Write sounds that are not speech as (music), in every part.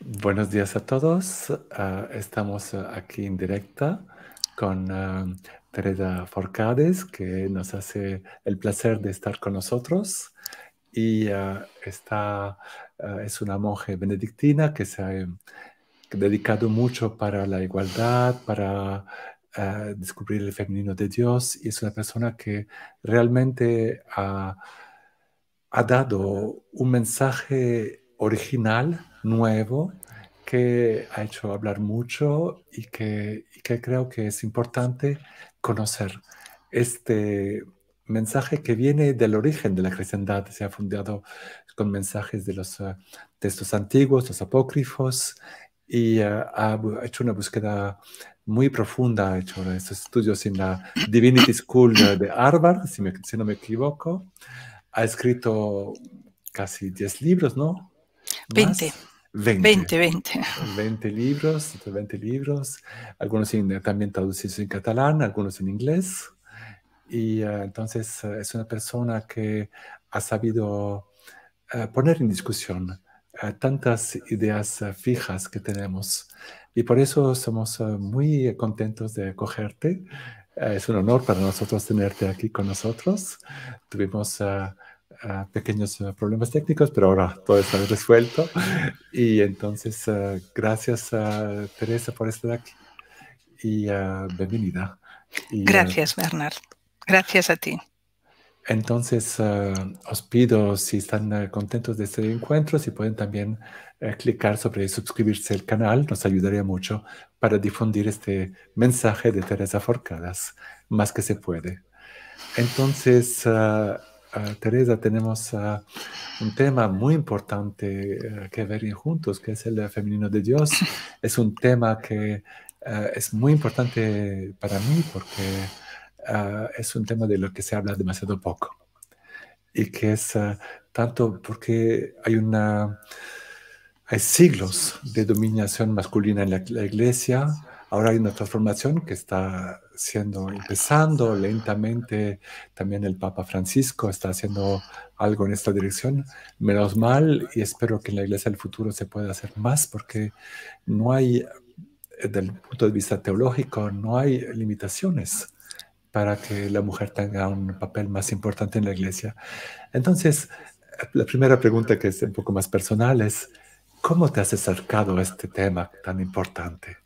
Buenos días a todos. Ah, estamos ah, aquí en directa con ah, Teresa Forcades, que nos hace el placer de estar con nosotros. Y está, es una monje benedictina que se ha em, dedicado mucho para la igualdad, para descubrir el femenino de Dios y es una persona que realmente ha, ha dado un mensaje original, nuevo, que ha hecho hablar mucho y que, que creo que es importante conocer. Este mensaje que viene del origen de la cristiandad, se ha fundado con mensajes de los textos eh, antiguos, los apócrifos, y eh, ha hecho una búsqueda muy profunda, ha hecho estos estudios en la Divinity School de Harvard, si, si no me equivoco. Ha escrito casi 10 libros, ¿no? 20. 20. 20, 20. libros, 20 libros, algunos también traducidos en catalán, algunos en inglés. Y eh, entonces eh, es una persona que ha sabido eh, poner en discusión tantas ideas fijas que tenemos. Y por eso somos muy contentos de acogerte. es un honor para nosotros tenerte aquí con nosotros. Tuvimos pequeños eh, problemas técnicos, pero ahora todo está resuelto. Y entonces, eh, gracias a Teresa por estar aquí y eh, bienvenida. gracias, Bernard. Gracias a ti. Entonces, os pido, si están contentos de este encuentro, si pueden también clicar sobre suscribirse al canal, nos ayudaría mucho para difundir este mensaje de Teresa Forcadas, más que se puede. Entonces, Ah, Teresa, tenemos ah, un tema muy importante ah, que ver juntos, que es el femenino de Dios. (coughs) Es un tema que es muy importante para mí porque es un tema de lo que se habla demasiado poco y que es tanto porque hay una... Hay siglos de dominación masculina en la iglesia, ahora hay una transformación que está siendo, empezando lentamente, también el Papa Francisco está haciendo algo en esta dirección, menos mal, y espero que en la Iglesia del futuro se pueda hacer más, porque no hay, eh, desde el punto de vista teológico, no hay limitaciones para que la mujer tenga un papel más importante en la Iglesia. Entonces, la primera pregunta que es un poco más personal es, ¿cómo te has acercado a este tema tan importante?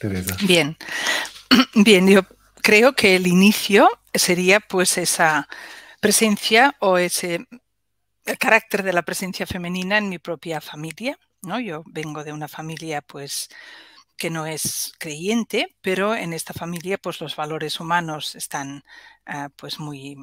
Teresa. Bien, Bien, yo creo que el inicio sería pues esa presencia o ese carácter de la presencia femenina en mi propia familia, ¿no? Yo vengo de una familia pues que no es creyente, pero en esta familia pues los valores humanos están ah, pues muy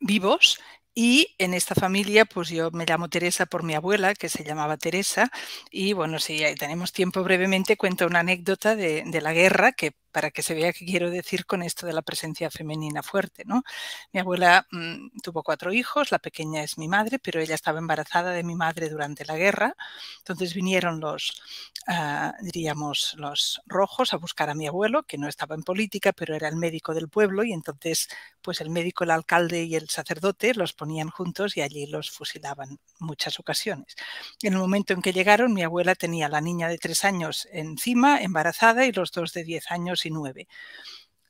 vivos y en esta familia, pues yo me llamo Teresa por mi abuela, que se llamaba Teresa. Y bueno, si tenemos tiempo brevemente, cuento una anécdota de, de la guerra que para que se vea qué quiero decir con esto de la presencia femenina fuerte. ¿no? Mi abuela mm, tuvo cuatro hijos, la pequeña es mi madre, pero ella estaba embarazada de mi madre durante la guerra, entonces vinieron los, ah, diríamos, los rojos a buscar a mi abuelo, que no estaba en política, pero era el médico del pueblo, y entonces pues el médico, el alcalde y el sacerdote los ponían juntos y allí los fusilaban muchas ocasiones. En el momento en que llegaron, mi abuela tenía a la niña de tres años encima, embarazada, y los dos de diez años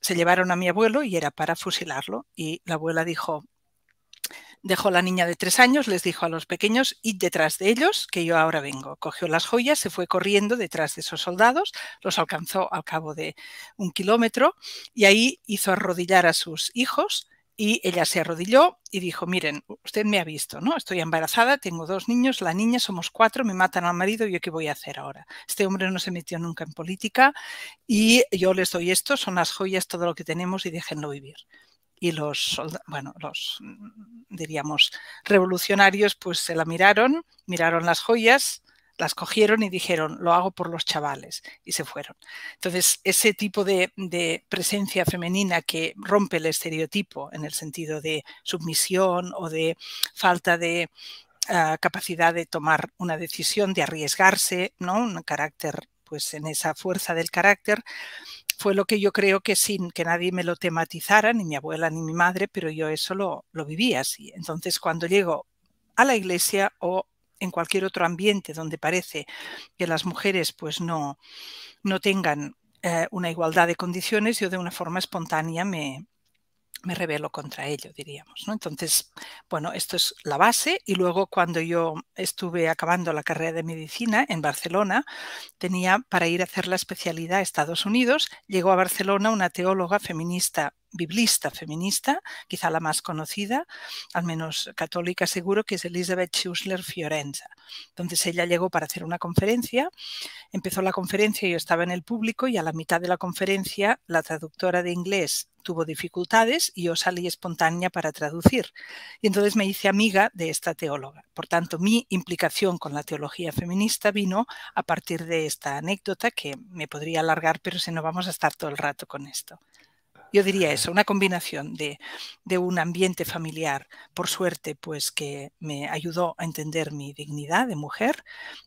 se llevaron a mi abuelo y era para fusilarlo. Y la abuela dijo, dejó la niña de tres años, les dijo a los pequeños, id detrás de ellos, que yo ahora vengo. Cogió las joyas, se fue corriendo detrás de esos soldados, los alcanzó al cabo de un kilómetro y ahí hizo arrodillar a sus hijos y ella se arrodilló y dijo, miren, usted me ha visto, ¿no? Estoy embarazada, tengo dos niños, la niña somos cuatro, me matan al marido, ¿yo qué voy a hacer ahora? Este hombre no se metió nunca en política y yo les doy esto, son las joyas, todo lo que tenemos y déjenlo vivir. Y los, bueno, los, mm, diríamos, revolucionarios pues se la miraron, miraron las joyas las cogieron y dijeron, lo hago por los chavales, y se fueron. Entonces, ese tipo de, presencia femenina que rompe el estereotipo en el sentido de submisión o de falta de ah, capacidad de tomar una decisión, de arriesgarse, ¿no? Un carácter, pues en esa fuerza del carácter, fue lo que yo creo que sin que nadie me lo tematizara, ni mi abuela ni mi madre, pero yo eso lo, lo así. Entonces, cuando llego a la iglesia o en cualquier otro ambiente donde parece que las mujeres pues no, no tengan eh, una igualdad de condiciones, yo de una forma espontánea me, me rebelo contra ello, diríamos. ¿no? Entonces, bueno, esto es la base y luego cuando yo estuve acabando la carrera de medicina en Barcelona, tenía para ir a hacer la especialidad a Estados Unidos, llegó a Barcelona una teóloga feminista biblista feminista, quizá la más conocida, al menos católica seguro, que es Elizabeth Schussler Fiorenza. Entonces ella llegó para hacer una conferencia, empezó la conferencia, y yo estaba en el público y a la mitad de la conferencia la traductora de inglés tuvo dificultades y yo salí espontánea para traducir. Y entonces me hice amiga de esta teóloga. Por tanto, mi implicación con la teología feminista vino a partir de esta anécdota que me podría alargar, pero si no vamos a estar todo el rato con esto yo diría eso, una combinación de, un ambiente familiar, por suerte, pues que me ayudó a entender mi dignidad de mujer,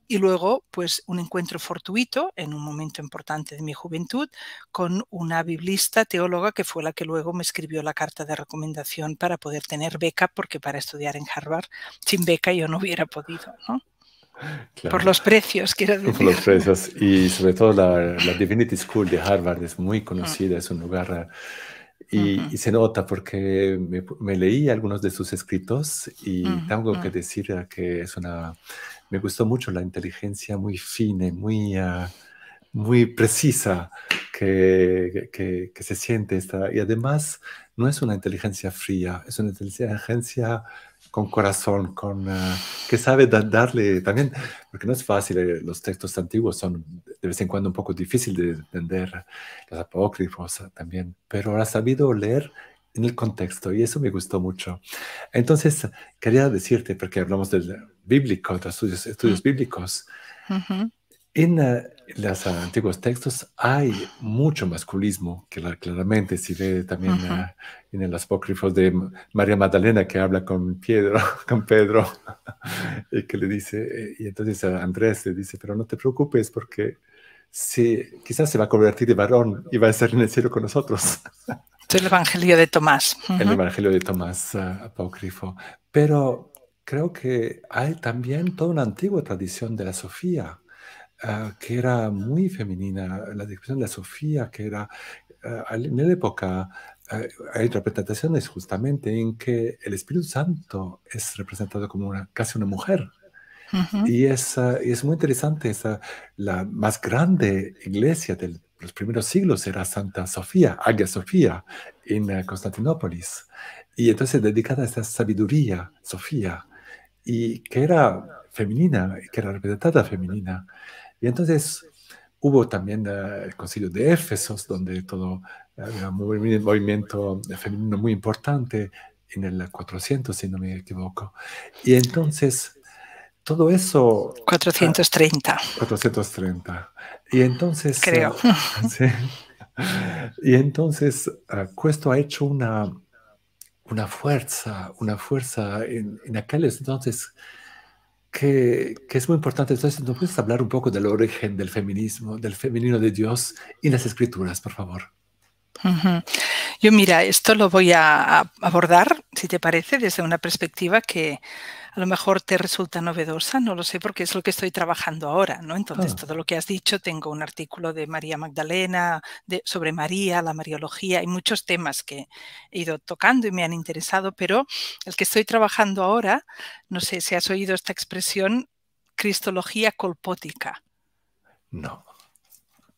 y luego, pues un encuentro fortuito en un momento importante de mi juventud con una biblista teóloga que fue la que luego me escribió la carta de recomendación para poder tener beca, porque para estudiar en Harvard sin beca yo no hubiera podido, ¿no? Por los precios, quiero decir. Por los precios. (laughs) Y sobre todo la, Divinity School de Harvard es muy conocida, mm. es un lugar... Y, se nota porque me, leí algunos de sus escritos y mm, tengo mm. que decir que es una... Me gustó mucho la inteligencia muy fina muy, ah, muy precisa que, que, que, se siente esta. Y además no es una inteligencia fría, es una inteligencia con corazón, con, eh, que sabe darle también, porque no es fácil, eh, los textos antiguos son de vez en cuando un poco difícil de entender, los apócrifos también, pero ha sabido leer en el contexto y eso me gustó mucho. Entonces, quería decirte, porque hablamos del bíblico, de los estudios, estudios bíblicos, en, los antiguos textos hay mucho masculismo, que claramente se ve también en el apócrifo de María Magdalena que habla con Pedro, (laughs) con Pedro (laughs) y que le dice, eh, y entonces Andrés le dice, pero no te preocupes porque si quizás se va a convertir de varón y va a estar en el cielo con nosotros. el Evangelio de Tomás. El Evangelio de Tomás ah, apócrifo. Pero creo que hay también toda una antigua tradición de la Sofía, Ah, que era muy femenina, la descripción de la Sofía, que era ah, en la época, ah, hay interpretaciones justamente en que el Espíritu Santo es representado como una, casi una mujer. Y es, muy interesante, la más grande iglesia de los primeros siglos era Santa Sofía, Hagia Sofía, en Constantinopolis. Y entonces dedicada a esa sabiduría, Sofía, y que era femenina, que era representada femenina. Y entonces hubo también ah, el concilio de Éfesos, donde todo había un movimiento femenino muy importante en el 400, si no me equivoco. Y entonces todo eso... 430. 430. Ah, y entonces... Creo. Ah, (laughs) y entonces esto ha hecho una, una fuerza, una fuerza en, en aquel entonces que, es muy importante. Entonces, ¿nos puedes hablar un poco del origen del feminismo, del femenino de Dios y las escrituras, por favor? Yo mira, esto lo voy a abordar, si te parece, desde una perspectiva que a lo mejor te resulta novedosa, no lo sé, porque es lo que estoy trabajando ahora, ¿no? Entonces, ah. todo lo que has dicho, tengo un artículo de María Magdalena, sobre María, la Mariología, hay muchos temas que he ido tocando y me han interesado, pero el que estoy trabajando ahora, no sé si has oído esta expresión, Cristología colpótica. No.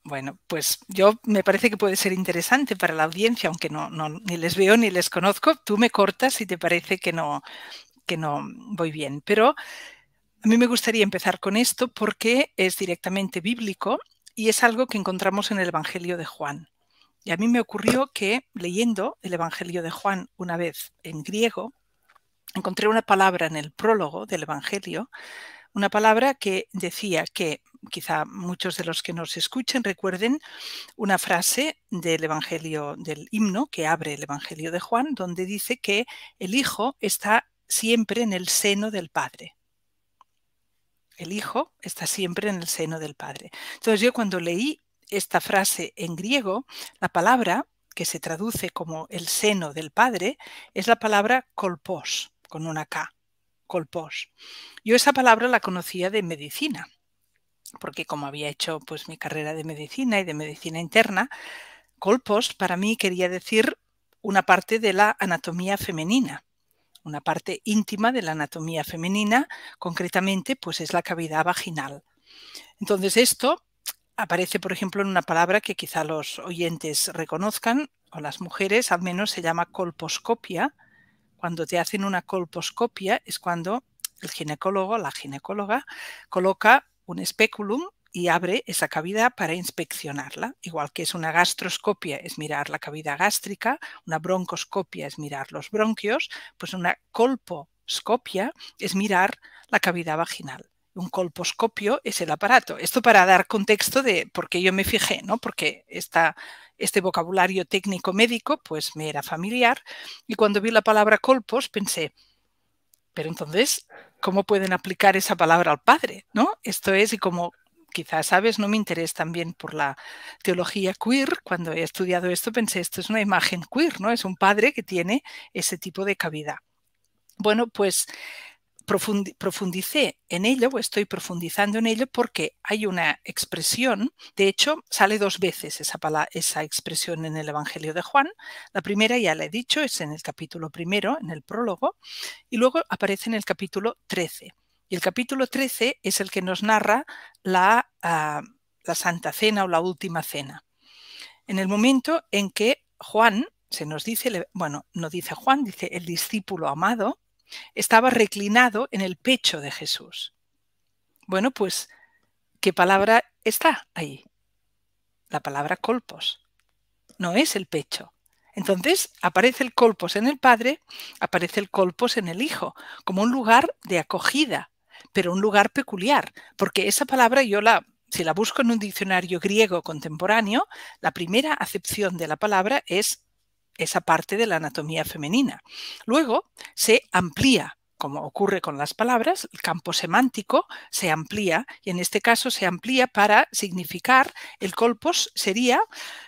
Bueno, pues yo me parece que puede ser interesante para la audiencia, aunque no, ni les veo ni les conozco. Tú me cortas si te parece que no, no voy bien. Pero a mí me gustaría empezar con esto porque es directamente bíblico y es algo que encontramos en el Evangelio de Juan. Y a mí me ocurrió que leyendo el Evangelio de Juan una vez en griego, encontré una palabra en el prólogo del Evangelio, una palabra que decía que quizá muchos de los que nos escuchen recuerden una frase del Evangelio del himno que abre el Evangelio de Juan, donde dice que el Hijo está siempre en el seno del Padre. El Hijo está siempre en el seno del Padre. Entonces yo cuando leí esta frase en griego, la palabra que se traduce como el seno del Padre es la palabra colpos, con una K, colpos. Yo esa palabra la conocía de medicina, porque como había hecho pues mi carrera de medicina y de medicina interna, colpos para mí quería decir una parte de la anatomía femenina una parte íntima de la anatomía femenina, concretamente pues es la cavidad vaginal. Entonces esto aparece, por ejemplo, en una palabra que quizá los oyentes reconozcan, o las mujeres al menos se llama colposcopia. Cuando te hacen una colposcopia es cuando el ginecólogo, la ginecóloga, coloca un especulum, y abre esa cavidad para inspeccionarla. Igual que es una gastroscopia es mirar la cavidad gástrica, una broncoscopia es mirar los bronquios, pues una colposcopia es mirar la cavidad vaginal. Un colposcopio es el aparato. Esto para dar contexto de por qué yo me fijé, ¿no? Porque esta, este vocabulario técnico médico pues me era familiar y cuando vi la palabra colpos pensé, pero entonces, ¿cómo pueden aplicar esa palabra al padre? ¿no? Esto es, y como quizás sabes, no me interesa también por la teología queer, cuando he estudiado esto pensé, esto es una imagen queer, ¿no? Es un padre que tiene ese tipo de cavidad. Bueno, pues profundicé en ello, o estoy profundizando en ello, porque hay una expresión, de hecho, sale dos veces esa, esa expresión en el Evangelio de Juan. La primera, ya la he dicho, es en el capítulo primero, en el prólogo, y luego aparece en el capítulo trece. Y el capítulo 13 es el que nos narra la, ah, la Santa Cena o la Última Cena. En el momento en que Juan, se nos dice, bueno, no dice Juan, dice el discípulo amado, estaba reclinado en el pecho de Jesús. Bueno, pues, ¿qué palabra está ahí? La palabra colpos. No es el pecho. Entonces, aparece el colpos en el Padre, aparece el colpos en el Hijo, como un lugar de acogida, pero un lugar peculiar, porque esa palabra yo la, si la busco en un diccionario griego contemporáneo, la primera acepción de la palabra es esa parte de la anatomía femenina. Luego se amplía como ocurre con las palabras, el campo semántico se amplía y en este caso se amplía para significar el colpos sería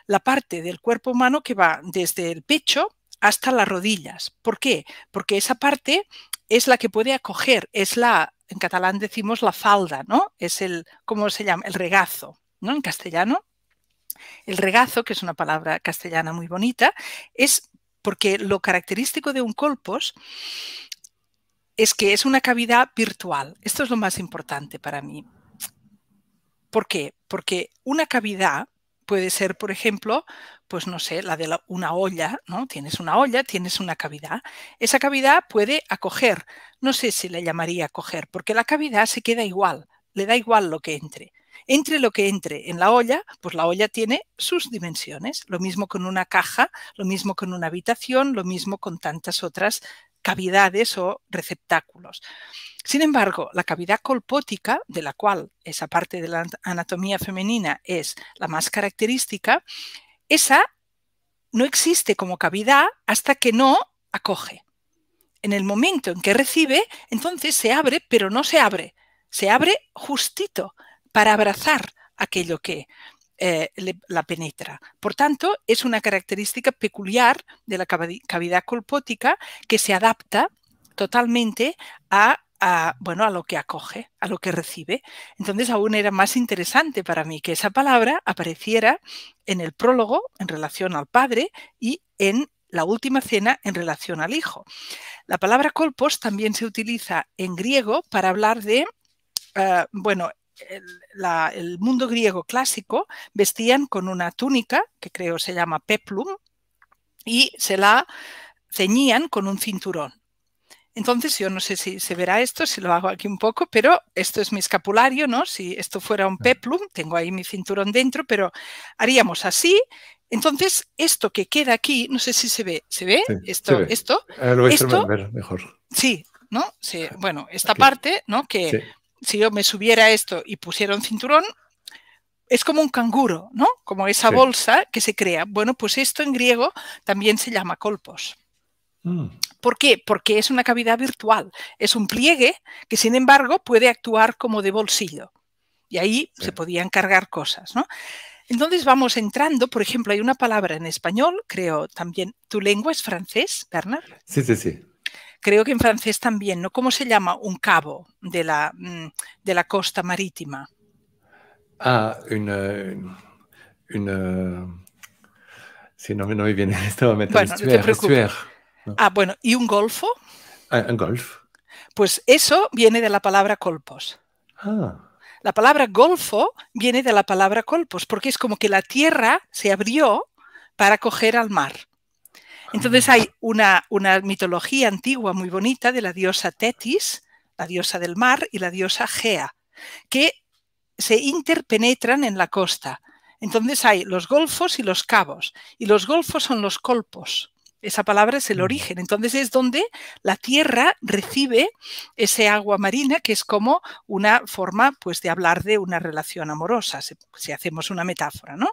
la parte del cuerpo humano que va desde el pecho hasta las rodillas. ¿Por qué? Porque esa parte es la que puede acoger, es la en catalán decimos la falda, ¿no? Es el, ¿cómo se llama? El regazo, ¿no? En castellano. El regazo, que es una palabra castellana muy bonita, es porque lo característico de un colpos es que es una cavidad virtual. Esto es lo más importante para mí. ¿Por qué? Porque una cavidad puede ser, por ejemplo, pues no sé, la de una olla, ¿no? Tienes una olla, tienes una cavidad. Esa cavidad puede acoger, no sé si le llamaría acoger, porque la cavidad se queda igual, le da igual lo que entre. Entre lo que entre en la olla, pues la olla tiene sus dimensiones, lo mismo con una caja, lo mismo con una habitación, lo mismo con tantas otras cavidades o receptáculos. Sin embargo, la cavidad colpótica, de la cual esa parte de la anatomía femenina es la más característica, esa no existe como cavidad hasta que no acoge. En el momento en que recibe, entonces se abre, pero no se abre. Se abre justito para abrazar aquello que eh, la penetra. Por tanto, es una característica peculiar de la cavidad colpótica que se adapta totalmente a bueno, a lo que acoge, a lo que recibe. Entonces aún era más interesante para mí que esa palabra apareciera en el prólogo en relación al Padre y en la última cena en relación al Hijo. La palabra colpos también se utiliza en griego para hablar de, eh, bueno, el mundo griego clásico vestían con una túnica, que creo se llama peplum, y se la ceñían con un cinturón. Entonces, yo no sé si se verá esto, si lo hago aquí un poco, pero esto es mi escapulario, ¿no? Si esto fuera un peplum, tengo ahí mi cinturón dentro, pero haríamos así. Entonces, esto que queda aquí, no sé si se ve, ¿se ve? esto, esto. Eh, lo voy a ver mejor. Sí, ¿no? bueno, esta parte, ¿no? Que si yo me subiera esto y pusiera un cinturón, es como un canguro, ¿no? Como esa bolsa que se crea. Bueno, pues esto en griego también se llama colpos. Mm. ¿Por qué? Porque es una cavidad virtual, es un pliegue que sin embargo puede actuar como de bolsillo. Y ahí se podían cargar cosas, ¿no? Entonces vamos entrando, por ejemplo, hay una palabra en español, creo también, tu lengua es francés, Bernard. Sí, sí, sí creo que en francés también, ¿no? ¿Cómo se llama un cabo de la, mm, de la costa marítima? Ah, un... Eh, una... Eh, no, no me viene en este momento. Bueno, Ah, bueno, ¿y un golfo? Ah, un golf. Pues eso viene de la palabra colpos. Ah. La palabra golfo viene de la palabra colpos, porque es como que la tierra se abrió para coger al mar. Entonces hay una, una mitología antigua muy bonita de la diosa Tetis, la diosa del mar, y la diosa Gea, que se interpenetran en la costa. Entonces hay los golfos y los cabos, y los golfos son los colpos. Esa palabra es el mm. origen. Entonces es donde la tierra recibe ese agua marina, que es como una forma pues, de hablar de una relación amorosa, si, hacemos una metáfora, ¿no?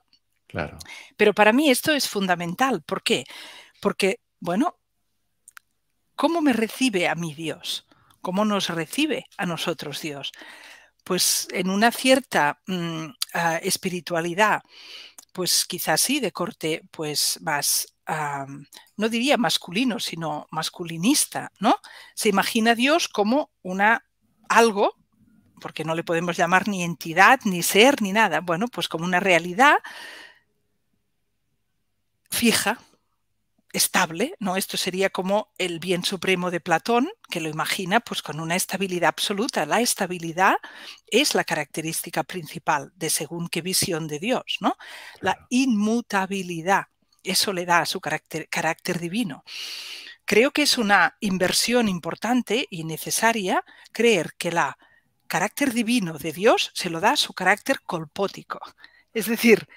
Claro. Pero para mí esto es fundamental. ¿Por qué? Porque, bueno, ¿cómo me recibe a mi Dios? ¿Cómo nos recibe a nosotros Dios? Pues en una cierta mm, ah, espiritualidad, pues quizás sí, de corte pues más no diría masculino, sino masculinista, ¿no? Se imagina a Dios como una algo, porque no le podemos llamar ni entidad, ni ser, ni nada, bueno, pues como una realidad fija, estable, ¿no? Esto sería como el bien supremo de Platón, que lo imagina pues con una estabilidad absoluta. La estabilidad es la característica principal de según qué visión de Dios, ¿no? La inmutabilidad, eso le da a su carácter, divino. Creo que es una inversión importante y necesaria creer que la carácter divino de Dios se lo da a su carácter colpótico, es decir,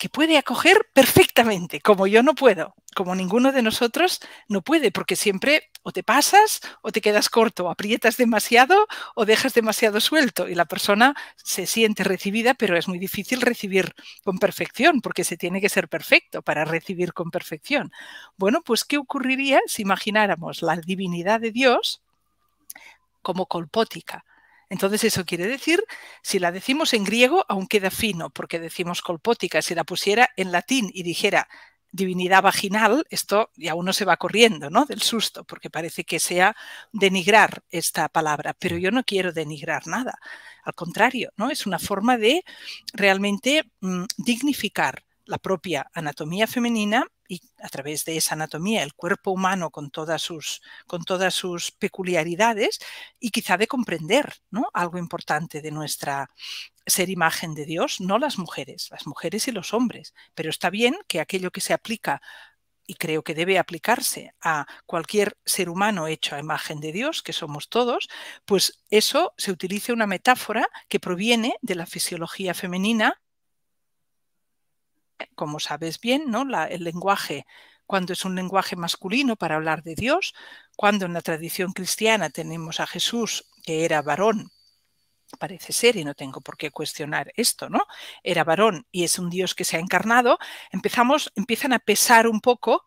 que puede acoger perfectamente, como yo no puedo, como ninguno de nosotros no puede, porque siempre o te pasas o te quedas corto, o aprietas demasiado o dejas demasiado suelto y la persona se siente recibida, pero es muy difícil recibir con perfección, porque se tiene que ser perfecto para recibir con perfección. Bueno, pues ¿qué ocurriría si imagináramos la divinidad de Dios como colpótica? Entonces eso quiere decir, si la decimos en griego, aún queda fino, porque decimos colpótica. Si la pusiera en latín y dijera divinidad vaginal, esto ya uno se va corriendo, ¿no? Del susto, porque parece que sea denigrar esta palabra, pero yo no quiero denigrar nada. Al contrario, ¿no? Es una forma de realmente mm, dignificar la propia anatomía femenina y a través de esa anatomía, el cuerpo humano con todas sus, con todas sus peculiaridades y quizá de comprender algo importante de nuestra ser imagen de Dios, no las mujeres, las mujeres y los hombres, pero está bien que aquello que se aplica y creo que debe aplicarse a cualquier ser humano hecho a imagen de Dios, que somos todos, pues eso se utilice una metáfora que proviene de la fisiología femenina como sabes bien, ¿no? el lenguaje, cuando es un lenguaje masculino para hablar de Dios, cuando en la tradición cristiana tenemos a Jesús, que era varón, parece ser, y no tengo por qué cuestionar esto, ¿no? Era varón y es un Dios que se ha encarnado, empezamos, empiezan a pesar un poco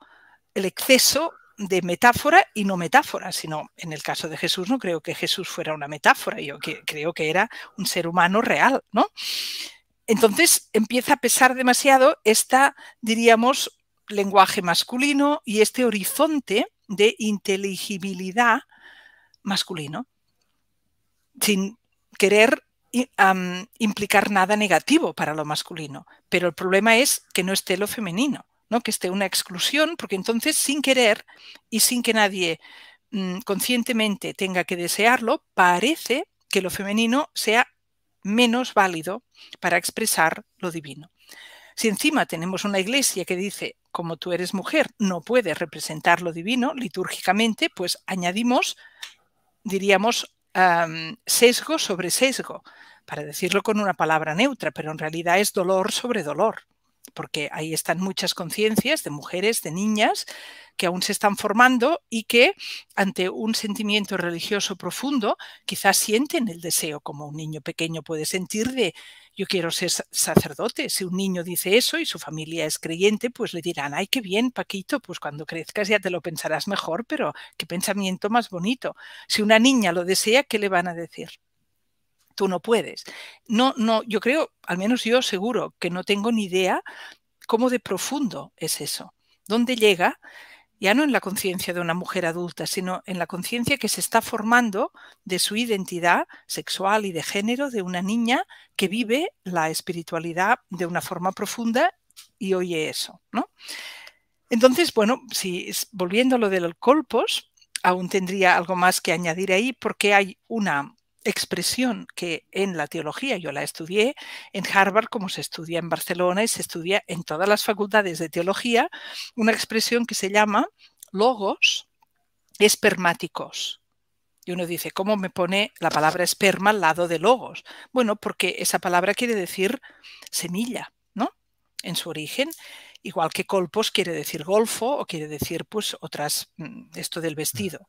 el exceso de metáfora y no metáfora, sino en el caso de Jesús no creo que Jesús fuera una metáfora, yo creo que era un ser humano real, ¿no? Entonces empieza a pesar demasiado este diríamos, lenguaje masculino y este horizonte de inteligibilidad masculino, sin querer implicar nada negativo para lo masculino. Pero el problema es que no esté lo femenino, ¿no? que esté una exclusión, porque entonces sin querer y sin que nadie mm, conscientemente tenga que desearlo, parece que lo femenino sea menos válido para expresar lo divino. Si encima tenemos una iglesia que dice, como tú eres mujer, no puedes representar lo divino litúrgicamente, pues añadimos, diríamos, sesgo sobre sesgo, para decirlo con una palabra neutra, pero en realidad es dolor sobre dolor porque ahí están muchas conciencias de mujeres, de niñas, que aún se están formando y que ante un sentimiento religioso profundo quizás sienten el deseo, como un niño pequeño puede sentir de yo quiero ser sacerdote. Si un niño dice eso y su familia es creyente, pues le dirán, ay, qué bien, Paquito, pues cuando crezcas ya te lo pensarás mejor, pero qué pensamiento más bonito. Si una niña lo desea, ¿qué le van a decir? tú no puedes. No, no, yo creo, al menos yo seguro que no tengo ni idea cómo de profundo es eso. ¿Dónde llega? Ya no en la conciencia de una mujer adulta, sino en la conciencia que se está formando de su identidad sexual y de género de una niña que vive la espiritualidad de una forma profunda y oye eso, ¿no? Entonces, bueno, si volviendo a lo del colpos, aún tendría algo más que añadir ahí porque hay una expresión que en la teología yo la estudié en Harvard como se estudia en Barcelona y se estudia en todas las facultades de teología, una expresión que se llama logos espermáticos. Y uno dice, ¿cómo me pone la palabra esperma al lado de logos? Bueno, porque esa palabra quiere decir semilla, ¿no? En su origen, igual que colpos quiere decir golfo o quiere decir, pues, otras, mm, esto del mm. vestido.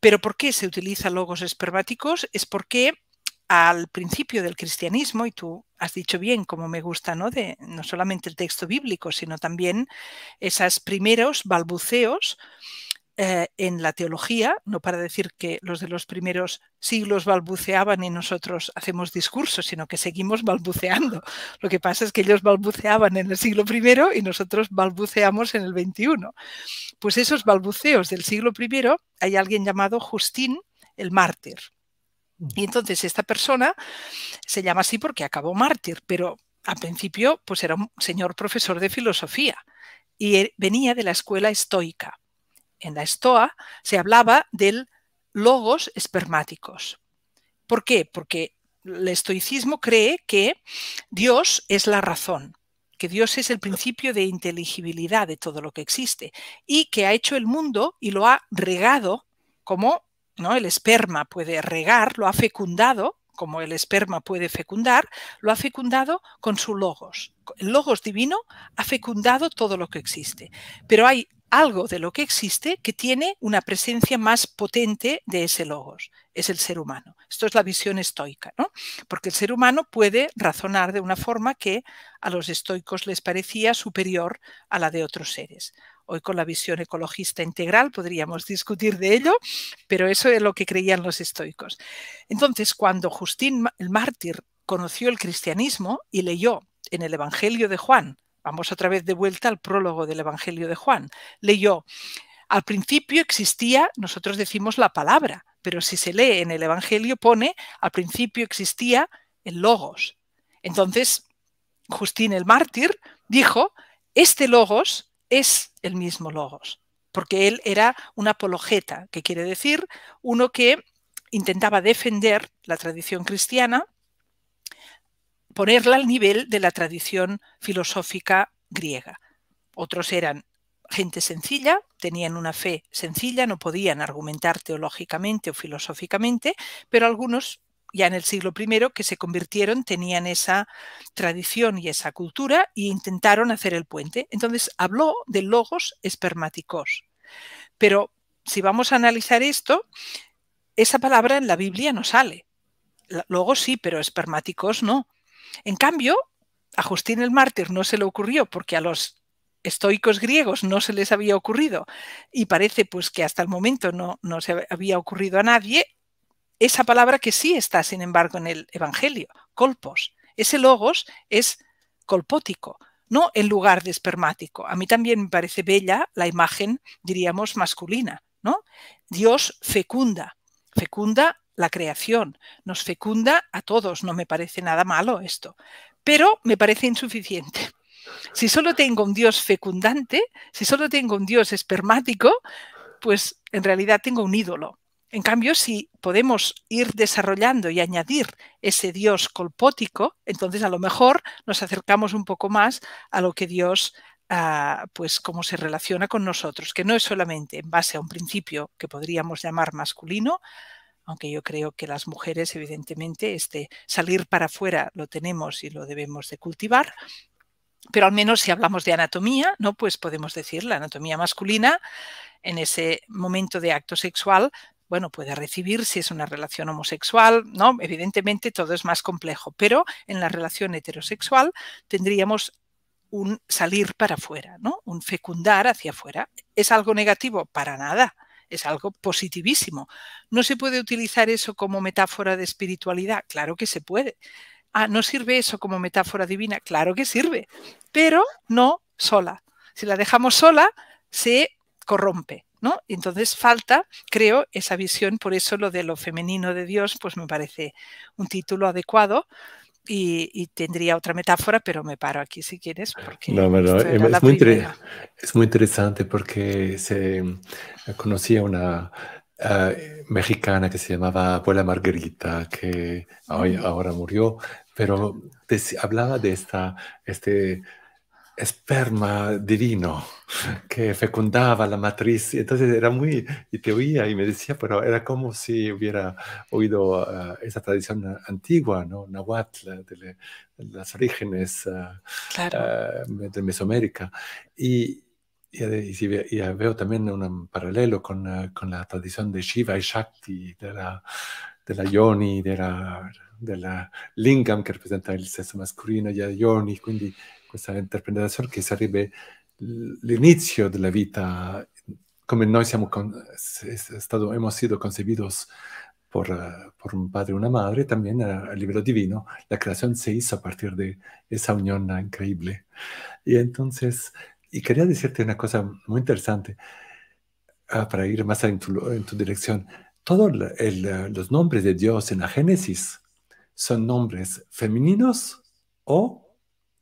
Pero ¿por qué se utiliza logos espermáticos? Es porque al principio del cristianismo, y tú has dicho bien como me gusta, ¿no? De no solamente el texto bíblico, sino también esos primeros balbuceos eh, en la teología, no para decir que los de los primeros siglos balbuceaban y nosotros hacemos discursos, sino que seguimos balbuceando. Lo que pasa es que ellos balbuceaban en el siglo I y nosotros balbuceamos en el XXI. Pues esos balbuceos del siglo I hay alguien llamado Justín el mártir. Mm. Y entonces esta persona se llama así porque acabó mártir, pero al principio pues era un señor profesor de filosofía y eh, venía de la escuela estoica en la estoa, se hablaba del logos espermáticos. ¿Por qué? Porque el estoicismo cree que Dios es la razón, que Dios es el principio de inteligibilidad de todo lo que existe y que ha hecho el mundo y lo ha regado como ¿no? el esperma puede regar, lo ha fecundado, como el esperma puede fecundar, lo ha fecundado con su logos. El logos divino ha fecundado todo lo que existe. Pero hay algo de lo que existe que tiene una presencia más potente de ese logos, es el ser humano. Esto es la visión estoica, ¿no? porque el ser humano puede razonar de una forma que a los estoicos les parecía superior a la de otros seres. Hoy con la visión ecologista integral podríamos (laughs) discutir de ello, pero eso es lo que creían los estoicos. Entonces, cuando Justín el mártir conoció el cristianismo y leyó en el Evangelio de Juan, Vamos otra vez de vuelta al prólogo del Evangelio de Juan. Leyó, al principio existía, nosotros decimos la palabra, pero si se lee en el Evangelio pone, al principio existía el logos. Entonces, Justín el mártir dijo, este logos es el mismo logos, porque él era un apologeta, que quiere decir uno que intentaba defender la tradición cristiana ponerla al nivel de la tradición filosófica griega. Otros eran gente sencilla, tenían una fe sencilla, no podían argumentar teológicamente o filosóficamente, pero algunos ya en el siglo I que se convirtieron tenían esa tradición y esa cultura e intentaron hacer el puente. Entonces habló de logos espermáticos. Pero si vamos a analizar esto, esa palabra en la Biblia no sale. Logos sí, pero espermáticos no. En cambio, a Justín el Mártir no se le ocurrió porque a los estoicos griegos no se les había ocurrido y parece pues que hasta el momento no, no se había ocurrido a nadie esa palabra que sí está sin embargo en el Evangelio, colpos. Ese logos es colpótico, no en lugar de espermático. A mí también me parece bella la imagen, diríamos, masculina, ¿no? Dios fecunda, fecunda la creación, nos fecunda a todos, no me parece nada malo esto, pero me parece insuficiente. Si solo tengo un Dios fecundante, si solo tengo un Dios espermático, pues en realidad tengo un ídolo. En cambio, si podemos ir desarrollando y añadir ese Dios colpótico, entonces a lo mejor nos acercamos un poco más a lo que Dios, ah, pues cómo se relaciona con nosotros, que no es solamente en base a un principio que podríamos llamar masculino, aunque yo creo que las mujeres, evidentemente, este, salir para afuera lo tenemos y lo debemos de cultivar, pero al menos si hablamos de anatomía, ¿no? Pues podemos decir la anatomía masculina en ese momento de acto sexual, bueno, puede recibir si es una relación homosexual, ¿no? Evidentemente todo es más complejo, pero en la relación heterosexual tendríamos un salir para afuera, ¿no? Un fecundar hacia afuera. ¿Es algo negativo? Para nada es algo positivísimo. ¿No se puede utilizar eso como metáfora de espiritualidad? Claro que se puede. Ah, ¿no sirve eso como metáfora divina? Claro que sirve, pero no sola. Si la dejamos sola, se corrompe. ¿No? Entonces falta, creo, esa visión, por eso lo de lo femenino de Dios, pues me parece un título adecuado, y, tendría otra metáfora, pero me paro aquí si quieres. Ah, porque no, pero eh, es, muy es, muy interesante porque se eh, conocía una ah, eh, mexicana que se llamaba Abuela Margarita, que hoy, ahora murió, pero hablaba de esta, este esperma divino que fecundaba la matriz. Entonces era muy, y te oía y me decía, pero era como si hubiera oído ah, esa tradición antigua, ¿no? Nahuatl, eh, de, las orígenes ah, ah, de Mesoamérica. Y, eh, veo también un paralelo con, con, la tradición de Shiva y Shakti, de la, de la Yoni, de la, de la Lingam, que representa el sexo masculino, y la Yoni, quindi esa interpretazione que sarebbe l'inizio della vita, come noi siamo con, hemos sido concebidos por, por, un padre y una madre, también a, nivel divino, la creación se hizo a partir de esa unión increíble. Y entonces, y quería decirte una cosa muy interesante ah, para ir más en tu, en tu dirección. Todos los nombres de Dios en la Génesis son nombres femeninos o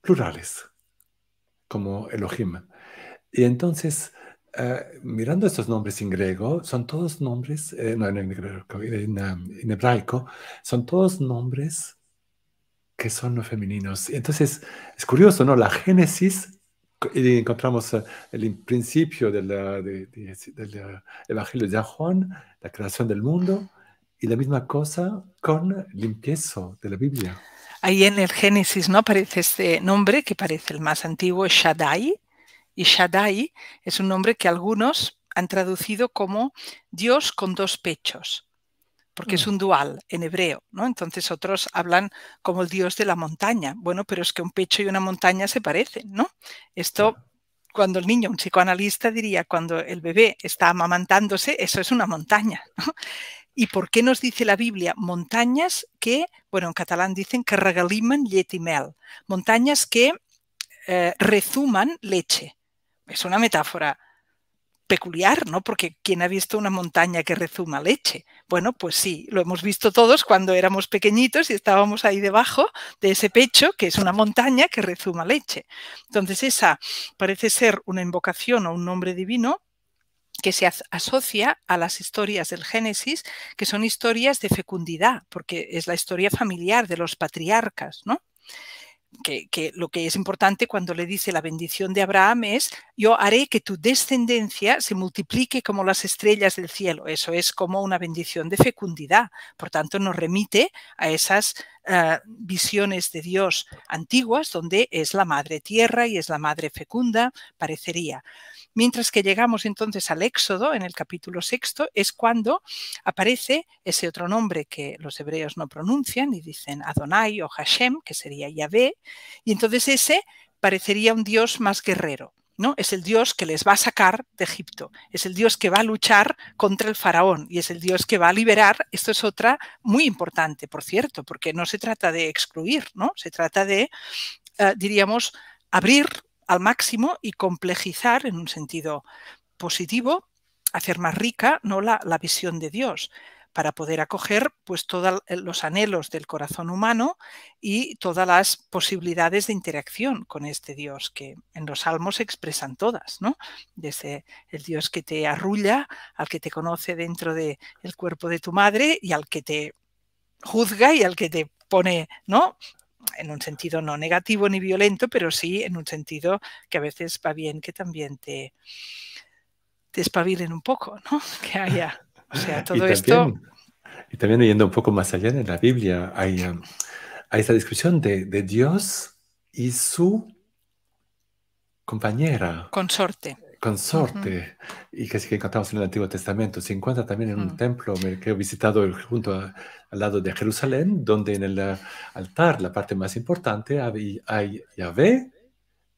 plurales, como Elohim. Y entonces, eh, mirando estos nombres en griego, son todos nombres, eh, no en, um, en, hebraico, son todos nombres que son femeninos. Entonces, es curioso, ¿no? La génesis, y encontramos eh, el principio del de, Evangelio de Juan, la creación del mundo, y la misma cosa con el de la Biblia. Ahí en el Génesis no aparece este nombre, que parece el más antiguo, Shaddai, y Shaddai es un nombre que algunos han traducido como Dios con dos pechos, porque es mm. un dual en hebreo, ¿no? Entonces otros hablan como el Dios de la montaña. Bueno, pero es que un pecho y una montaña se parecen, ¿no? Esto cuando el niño, un psicoanalista diría, cuando el bebé está amamantándose, eso es una montaña. ¿no? ¿Y por qué nos dice la Biblia montañas que, bueno, en catalán dicen que yetimel, montañas que eh, rezuman leche? Es una metáfora peculiar, ¿no? Porque ¿quién ha visto una montaña que rezuma leche? Bueno, pues sí, lo hemos visto todos cuando éramos pequeñitos y estábamos ahí debajo de ese pecho, que es una montaña que rezuma leche. Entonces, esa parece ser una invocación o un nombre divino que se asocia a las historias del Génesis, que son historias de fecundidad, porque es la historia familiar de los patriarcas, ¿no? Que, lo que es importante cuando le dice la bendición de Abraham es, yo haré que tu descendencia se multiplique como las estrellas del cielo. Eso es como una bendición de fecundidad. Por tanto, nos remite a esas eh, visiones de Dios antiguas, donde es la madre tierra y es la madre fecunda, parecería. Mientras que llegamos entonces al Éxodo, en el capítulo sexto, es cuando aparece ese otro nombre que los hebreos no pronuncian y dicen Adonai o Hashem, que sería Yahvé, y entonces ese parecería un dios más guerrero. ¿No? Es el Dios que les va a sacar de Egipto, es el Dios que va a luchar contra el faraón y es el Dios que va a liberar. Esto es otra muy importante, por cierto, porque no se trata de excluir, ¿no? Se trata de, eh, diríamos, abrir al máximo y complejizar en un sentido positivo, hacer más rica ¿no? la, la visión de Dios para poder acoger pues todos eh, los anhelos del corazón humano y todas las posibilidades de interacción con este Dios que en los salmos se expresan todas, ¿no? Desde el Dios que te arrulla, al que te conoce dentro del el cuerpo de tu madre y al que te juzga y al que te pone, ¿no? en un sentido no negativo ni violento, pero sí en un sentido que a veces va bien que también te, te espabilen un poco, ¿no? (laughs) Que haya, o sea, todo esto... Y también yendo un poco más allá en la Biblia, hay, um, esta esa descripción de, Dios y su compañera. Consorte. Consorte y que sí que encontramos en el Antiguo Testamento. Se encuentra también en un mm. templo que he visitado junto al lado de Jerusalén, donde en el eh, altar, la parte más importante, hay, Yahvé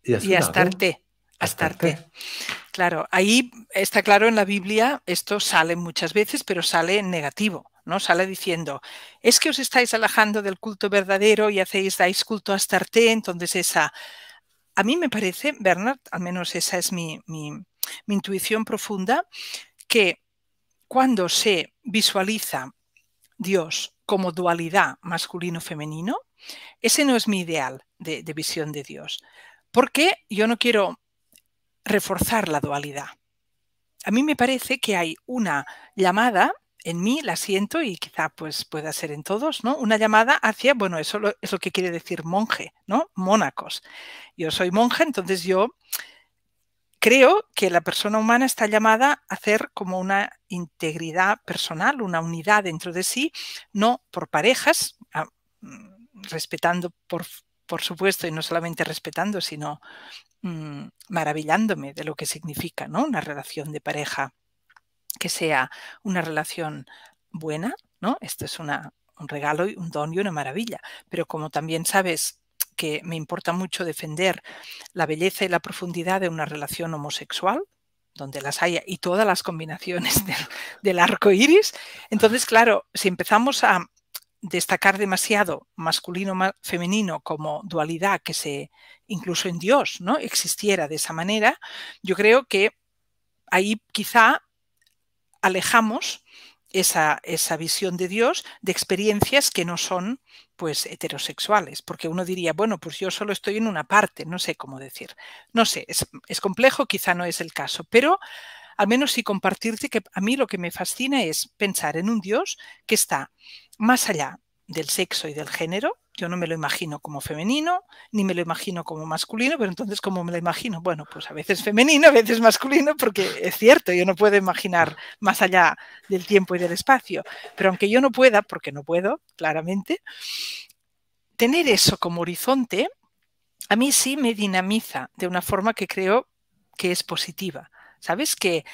y, Astarte. y Astarte. Claro, ahí está claro en la Biblia, esto sale muchas veces, pero sale en negativo. ¿no? Sale diciendo, es que os estáis alejando del culto verdadero y hacéis, dais culto a Astarte, entonces esa... A mí me parece, Bernard, al menos esa es mi, mi intuición profunda, que cuando se visualiza Dios como dualidad masculino-femenino, ese no es mi ideal de, visión de Dios, porque yo no quiero reforzar la dualidad. A mí me parece que hay una llamada en mí, la siento y quizá pues pueda ser en todos, ¿no? Una llamada hacia, bueno, eso es lo que quiere decir monje, ¿no? Mónacos. Yo soy monje entonces yo creo que la persona humana está llamada a hacer como una integridad personal, una unidad dentro de sí, no por parejas, ah, mm, respetando por, supuesto, y no solamente respetando, sino mm, maravillándome de lo que significa ¿no? una relación de pareja que sea una relación buena, ¿no? Esto es un regalo, un don y una maravilla. Pero como también sabes que me importa mucho defender la belleza y la profundidad de una relación homosexual, donde las haya, y todas las combinaciones (laughs) del, arco iris. Entonces, claro, si empezamos a destacar demasiado masculino femenino como dualidad que se incluso en Dios no existiera de esa manera yo creo que ahí quizá alejamos esa, esa visión de Dios de experiencias que no son pues heterosexuales, porque uno diría, bueno, pues yo solo estoy en una parte, no sé cómo decir. No sé, es, es complejo, quizá no es el caso, pero al menos sí compartirte que a mí lo que me fascina es pensar en un Dios que está más allá del sexo y del género, yo no me lo imagino como femenino, ni me lo imagino como masculino, pero entonces, ¿cómo me lo imagino? Bueno, pues a veces femenino, a veces masculino, porque es cierto, yo no puedo imaginar más allá del tiempo y del espacio. Pero aunque yo no pueda, porque no puedo, claramente, tener eso como horizonte, a mí sí me dinamiza de una forma que creo que es positiva. ¿Sabes? Que,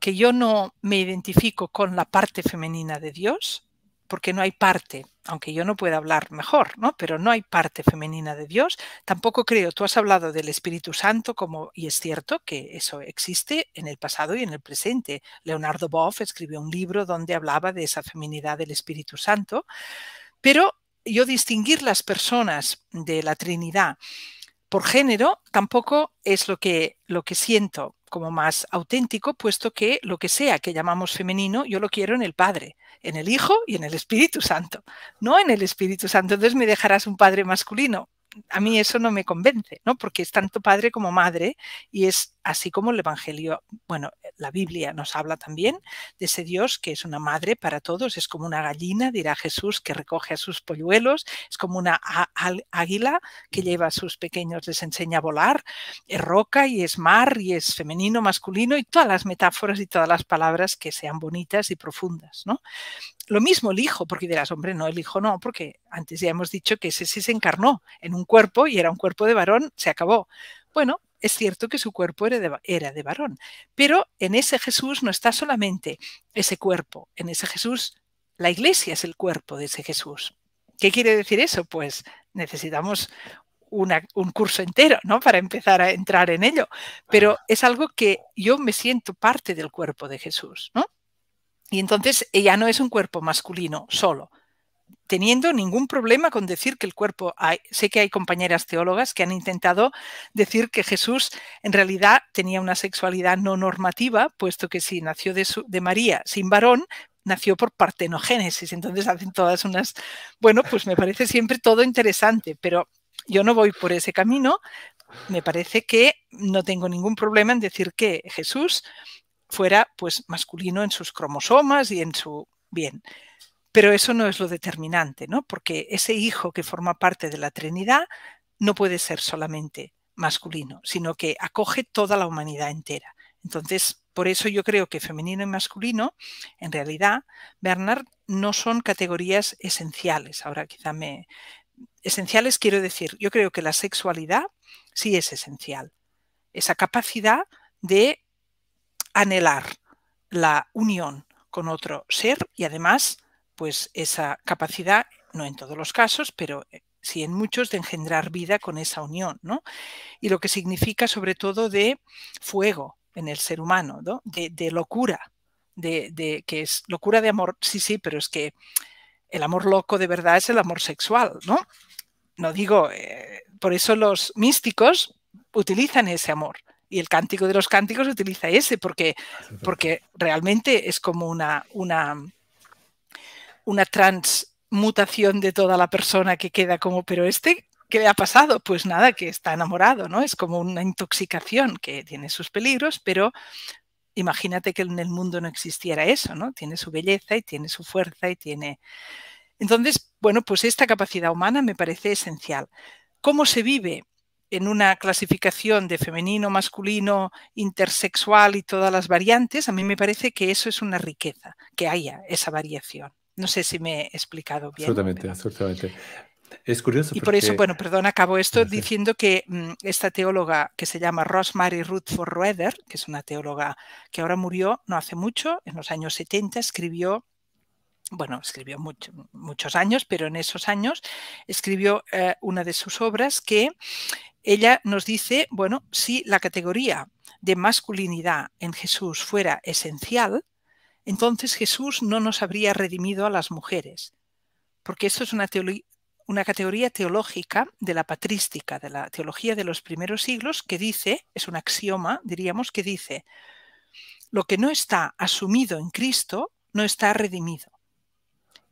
que yo no me identifico con la parte femenina de Dios, porque no hay parte, aunque yo no pueda hablar mejor, ¿no? Pero no hay parte femenina de Dios. Tampoco creo, tú has hablado del Espíritu Santo como y es cierto que eso existe en el pasado y en el presente. Leonardo Boff escribió un libro donde hablaba de esa feminidad del Espíritu Santo, pero yo distinguir las personas de la Trinidad por género tampoco es lo que, lo que siento como más auténtico, puesto que lo que sea que llamamos femenino, yo lo quiero en el Padre en el Hijo y en el Espíritu Santo, no en el Espíritu Santo. Entonces me dejarás un padre masculino a mí eso no me convence, ¿no? Porque es tanto padre como madre y es así como el Evangelio, bueno, la Biblia nos habla también de ese Dios que es una madre para todos, es como una gallina, dirá Jesús, que recoge a sus polluelos, es como una águila que lleva a sus pequeños, les enseña a volar, es roca y es mar y es femenino, masculino y todas las metáforas y todas las palabras que sean bonitas y profundas, ¿no? Lo mismo el hijo, porque dirás, hombre, no, el hijo no, porque antes ya hemos dicho que ese sí se encarnó en un cuerpo y era un cuerpo de varón, se acabó. Bueno, es cierto que su cuerpo era de, era de varón, pero en ese Jesús no está solamente ese cuerpo, en ese Jesús la iglesia es el cuerpo de ese Jesús. ¿Qué quiere decir eso? Pues necesitamos un curso entero, ¿no? Para empezar a entrar en ello. Pero es algo que yo me siento parte del cuerpo de Jesús, ¿no? Y entonces ella eh, no es un cuerpo masculino solo, teniendo ningún problema con decir que el cuerpo... Hay. Sé que hay compañeras teólogas que han intentado decir que Jesús en realidad tenía una sexualidad no normativa, puesto que si nació de, de María sin varón, nació por partenogénesis. Entonces hacen todas unas... Bueno, pues me parece siempre todo interesante, pero yo no voy por ese camino. Me parece que no tengo ningún problema en decir que Jesús fuera pues masculino en sus cromosomas y en su bien. Pero eso no es lo determinante, ¿no? Porque ese hijo que forma parte de la Trinidad no puede ser solamente masculino, sino que acoge toda la humanidad entera. Entonces, por eso yo creo que femenino y masculino, en realidad, Bernard, no son categorías esenciales. Ahora quizá me... Esenciales quiero decir, yo creo que la sexualidad sí es esencial. Esa capacidad de anhelar la unión con otro ser y además pues esa capacidad, no en todos los casos, pero eh, sí en muchos, de engendrar vida con esa unión, ¿no? Y lo que significa sobre todo de fuego en el ser humano, ¿no? de, locura, de, que es locura de amor, sí, sí, pero es que el amor loco de verdad es el amor sexual, ¿no? No digo, eh, por eso los místicos utilizan ese amor, y el cántico de los cánticos utiliza ese porque, porque realmente es como una, una, una transmutación de toda la persona que queda como, pero este, ¿qué le ha pasado? Pues nada, que está enamorado, ¿no? Es como una intoxicación que tiene sus peligros, pero imagínate que en el mundo no existiera eso, ¿no? Tiene su belleza y tiene su fuerza y tiene... Entonces, bueno, pues esta capacidad humana me parece esencial. ¿Cómo se vive? en una clasificación de femenino, masculino, intersexual y todas las variantes, a mí me parece que eso es una riqueza, que haya esa variación. No sé si me he explicado bien. Absolutamente, absolutamente. Es curioso. Y por eso, bueno, perdón, acabo esto diciendo que mm, esta teóloga que se llama Rosemary Rutherford Roeder, que es una teóloga que ahora murió no hace mucho, en los años 70, escribió bueno, escribió muchos años, pero en esos años escribió eh, una de sus obras que ella nos dice, bueno, si la categoría de masculinidad en Jesús fuera esencial, entonces Jesús no nos habría redimido a las mujeres, porque esto es una, una categoría teológica de la patrística, de la teología de los primeros siglos, que dice, es un axioma, diríamos, que dice, lo que no está asumido en Cristo no está redimido.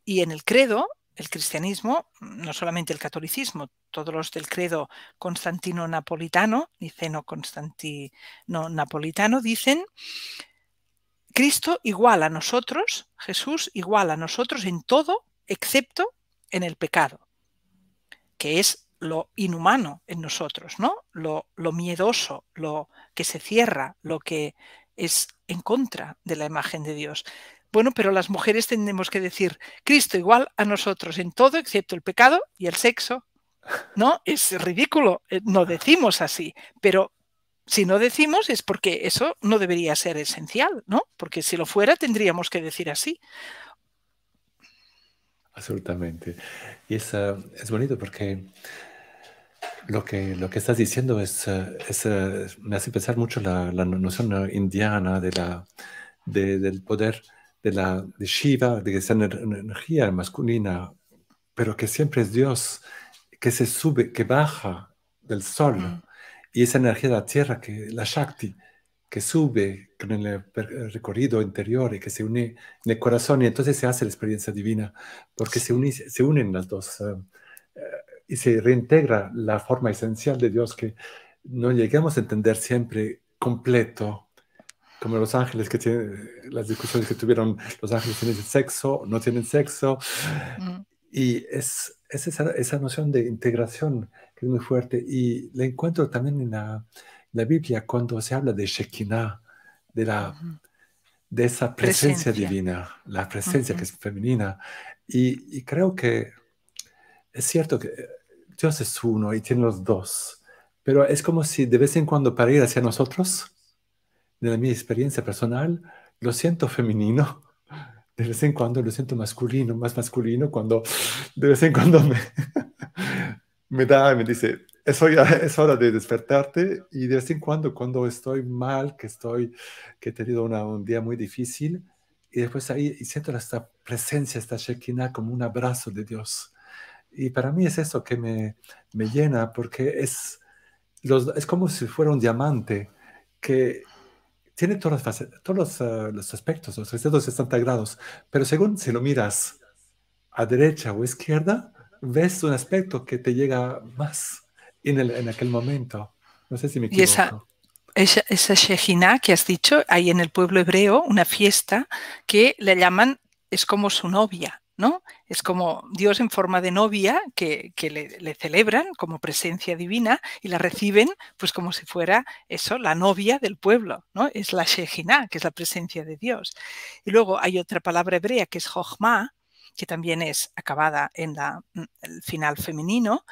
Y en el credo el cristianismo, no solamente el catolicismo, todos los del credo constantino napolitano, niceno constantino napolitano, dicen Cristo igual a nosotros, Jesús igual a nosotros en todo, excepto en el pecado, que es lo inhumano en nosotros, ¿no? Lo, lo miedoso, lo que se cierra, lo que es en contra de la imagen de Dios. Bueno, pero las mujeres tenemos que decir, Cristo igual a nosotros en todo excepto el pecado y el sexo. No, es ridículo, eh, no decimos así, pero si no decimos es porque eso no debería ser esencial, ¿no? Porque si lo fuera tendríamos que decir así. Absolutamente. Y es, ah, es bonito porque lo que, lo que estás diciendo es, ah, ah, me hace pensar mucho la, noción indiana de la, del poder de la de Shiva, de esa energía masculina, pero que siempre es Dios, que se sube, que baja del sol, mm. y esa energía de la tierra, que la Shakti, que sube con el recorrido interior y que se une en el corazón, y entonces se hace la experiencia divina, porque se, se unen las dos eh, eh, y se reintegra la forma esencial de Dios que no llegamos a entender siempre completo como Los Ángeles, que tienen las discusiones que tuvieron Los Ángeles, tienen sexo, no tienen sexo. Mm. Y es, esa, noción de integración que es muy fuerte. Y la encuentro también en la, Biblia cuando se habla de Shekinah, de, la, de esa presencia, divina, la presencia que es femenina. Y, y, creo que es cierto que eh, Dios es uno y tiene los dos, pero es como si de vez en cuando para ir hacia nosotros, de mi experiencia personal, lo siento femenino, (laughs) de vez en cuando lo siento masculino, más masculino, cuando de vez en cuando me, (laughs) me da, me dice, es hora, (laughs) es hora de despertarte y de vez en cuando cuando estoy mal, que estoy, que he tenido un día muy difícil, y después ahí siento esta presencia, esta Shekinah como un abrazo de Dios. Y para mí es eso que me, llena, porque es, los, es como si fuera un diamante que tiene todas todos los, eh, los aspectos, los 360 grados, pero según si lo miras a derecha o izquierda, ves un aspecto que te llega más en, aquel momento. No sé si me Y esa, esa, que has dicho, hay en el pueblo hebreo una fiesta que le llaman, es como su novia, es como Dios en forma de novia que, le, celebran como presencia divina y la reciben pues como si fuera eso, la novia del pueblo, ¿no? Es la Shejiná, que es la presencia de Dios. Y luego hay otra palabra hebrea que es Jochma, que también es acabada en mm, el final femenino,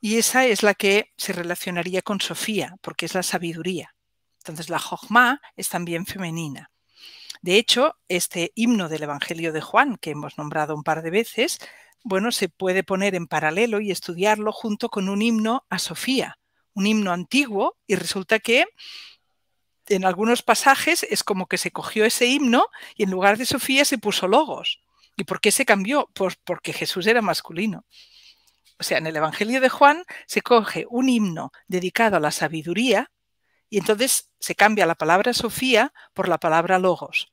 y esa es la que se relacionaría con Sofía, porque es la sabiduría. Entonces la Jochma es también femenina. De hecho, este himno del Evangelio de Juan, que hemos nombrado un par de veces, bueno, se puede poner en paralelo y estudiarlo junto con un himno a Sofía, un himno antiguo, y resulta que en algunos pasajes es como que se cogió ese himno y en lugar de Sofía se puso Logos. ¿Y por qué se cambió? Pues porque Jesús era masculino. O sea, en el Evangelio de Juan se coge un himno dedicado a la sabiduría y entonces se cambia la palabra Sofía por la palabra Logos.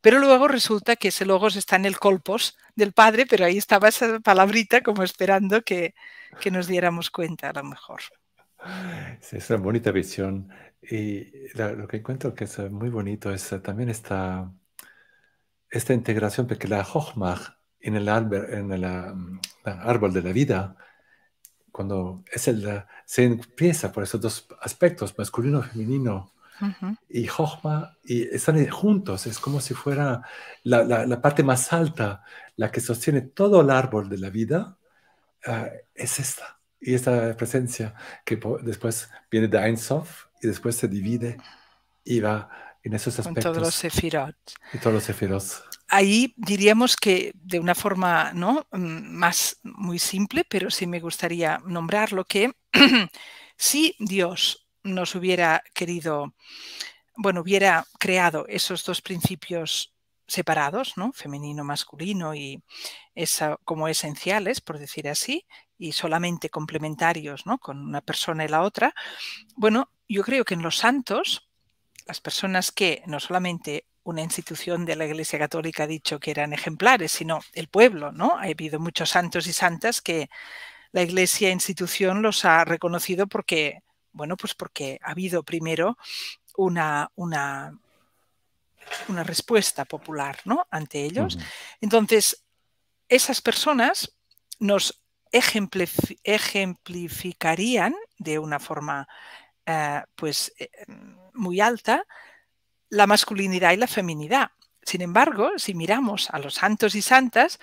Pero luego resulta que ese logos está en el colpos del padre, pero ahí estaba esa palabrita como esperando que, que nos diéramos cuenta a lo mejor. Es una bonita visión. Y lo que encuentro que es eh, muy bonito es eh, también esta, esta integración, porque la Hochmach en el, árbol, en el, ah, árbol de la vida, cuando es el, eh, se empieza por esos dos aspectos, masculino y femenino, y Jochma y están juntos, es como si fuera la, la, parte más alta, la que sostiene todo el árbol de la vida, ah, es esta. Y esta presencia que después viene de Ein Sof y después se divide y va en esos aspectos. todos los sefirot. Y todos los sefirot. Ahí diríamos que de una forma ¿no? Mm, más muy simple, pero sí me gustaría nombrarlo, que (clears throat) si Dios nos hubiera querido, bueno, hubiera creado esos dos principios separados, ¿no? Femenino, masculino y esa, como esenciales, por decir así, y solamente complementarios, ¿no? Con una persona y la otra. Bueno, yo creo que en los santos, las personas que no solamente una institución de la Iglesia Católica ha dicho que eran ejemplares, sino el pueblo, ¿no? Ha habido muchos santos y santas que la Iglesia institución los ha reconocido porque bueno, pues porque ha habido primero una, una, respuesta popular ¿no? ante ellos. Entonces, esas personas nos ejemplificarían de una forma eh, pues eh, muy alta la masculinidad y la feminidad. Sin embargo, si miramos a los santos y santas,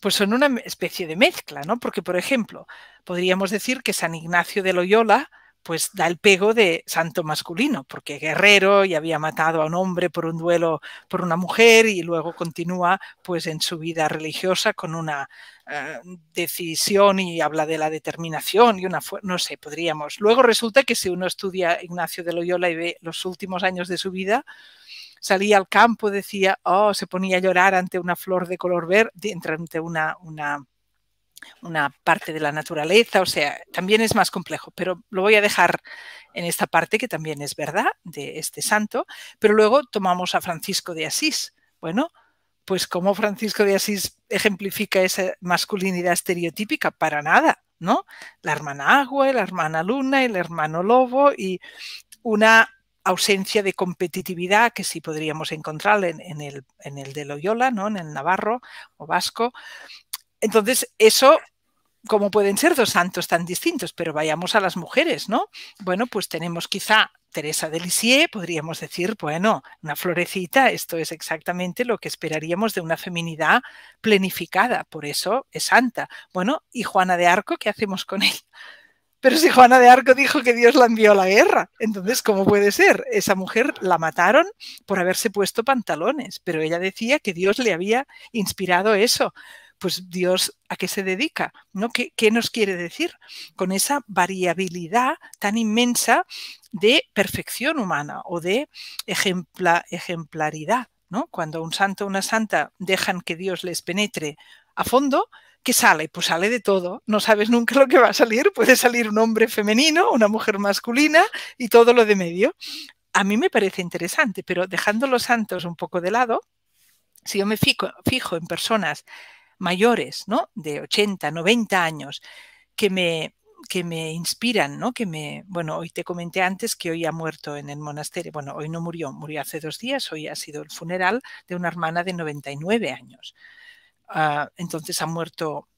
pues son una especie de mezcla, ¿no? Porque, por ejemplo, podríamos decir que San Ignacio de Loyola pues da el pego de santo masculino, porque guerrero y había matado a un hombre por un duelo por una mujer y luego continúa pues en su vida religiosa con una ah, decisión y habla de la determinación y una no sé, podríamos. Luego resulta que si uno estudia Ignacio de Loyola y ve los últimos años de su vida, salía al campo, decía, oh, se ponía a llorar ante una flor de color verde, ante una, una una parte de la naturaleza, o sea, también es más complejo, pero lo voy a dejar en esta parte que también es verdad de este santo, pero luego tomamos a Francisco de Asís. Bueno, pues como Francisco de Asís ejemplifica esa masculinidad estereotípica, para nada, ¿no? La hermana agua, la hermana luna, el hermano lobo y una ausencia de competitividad que sí podríamos encontrar en, el, en el, de Loyola, ¿no? en el Navarro o Vasco, entonces, eso ¿cómo pueden ser dos santos tan distintos? Pero vayamos a las mujeres, ¿no? Bueno, pues tenemos quizá Teresa de Lisieux, podríamos decir, bueno, una florecita, esto es exactamente lo que esperaríamos de una feminidad plenificada, por eso es santa. Bueno, y Juana de Arco, ¿qué hacemos con él? Pero si Juana de Arco dijo que Dios la envió a la guerra, entonces, ¿cómo puede ser? Esa mujer la mataron por haberse puesto pantalones, pero ella decía que Dios le había inspirado eso pues Dios a qué se dedica, ¿no? ¿Qué, nos quiere decir con esa variabilidad tan inmensa de perfección humana o de ejemplaridad? ¿no? Cuando un santo o una santa dejan que Dios les penetre a fondo, ¿qué sale? Pues sale de todo. No sabes nunca lo que va a salir. Puede salir un hombre femenino, una mujer masculina y todo lo de medio. A mí me parece interesante, pero dejando los santos un poco de lado, si yo me fijo en personas mayores, ¿no? De 80, 90 años, que me, que me inspiran, ¿no? Que me, bueno, hoy te comenté antes que hoy ha muerto en el monasterio, bueno, hoy no murió, murió hace dos días, hoy ha sido el funeral de una hermana de 99 años. Ah, entonces ha muerto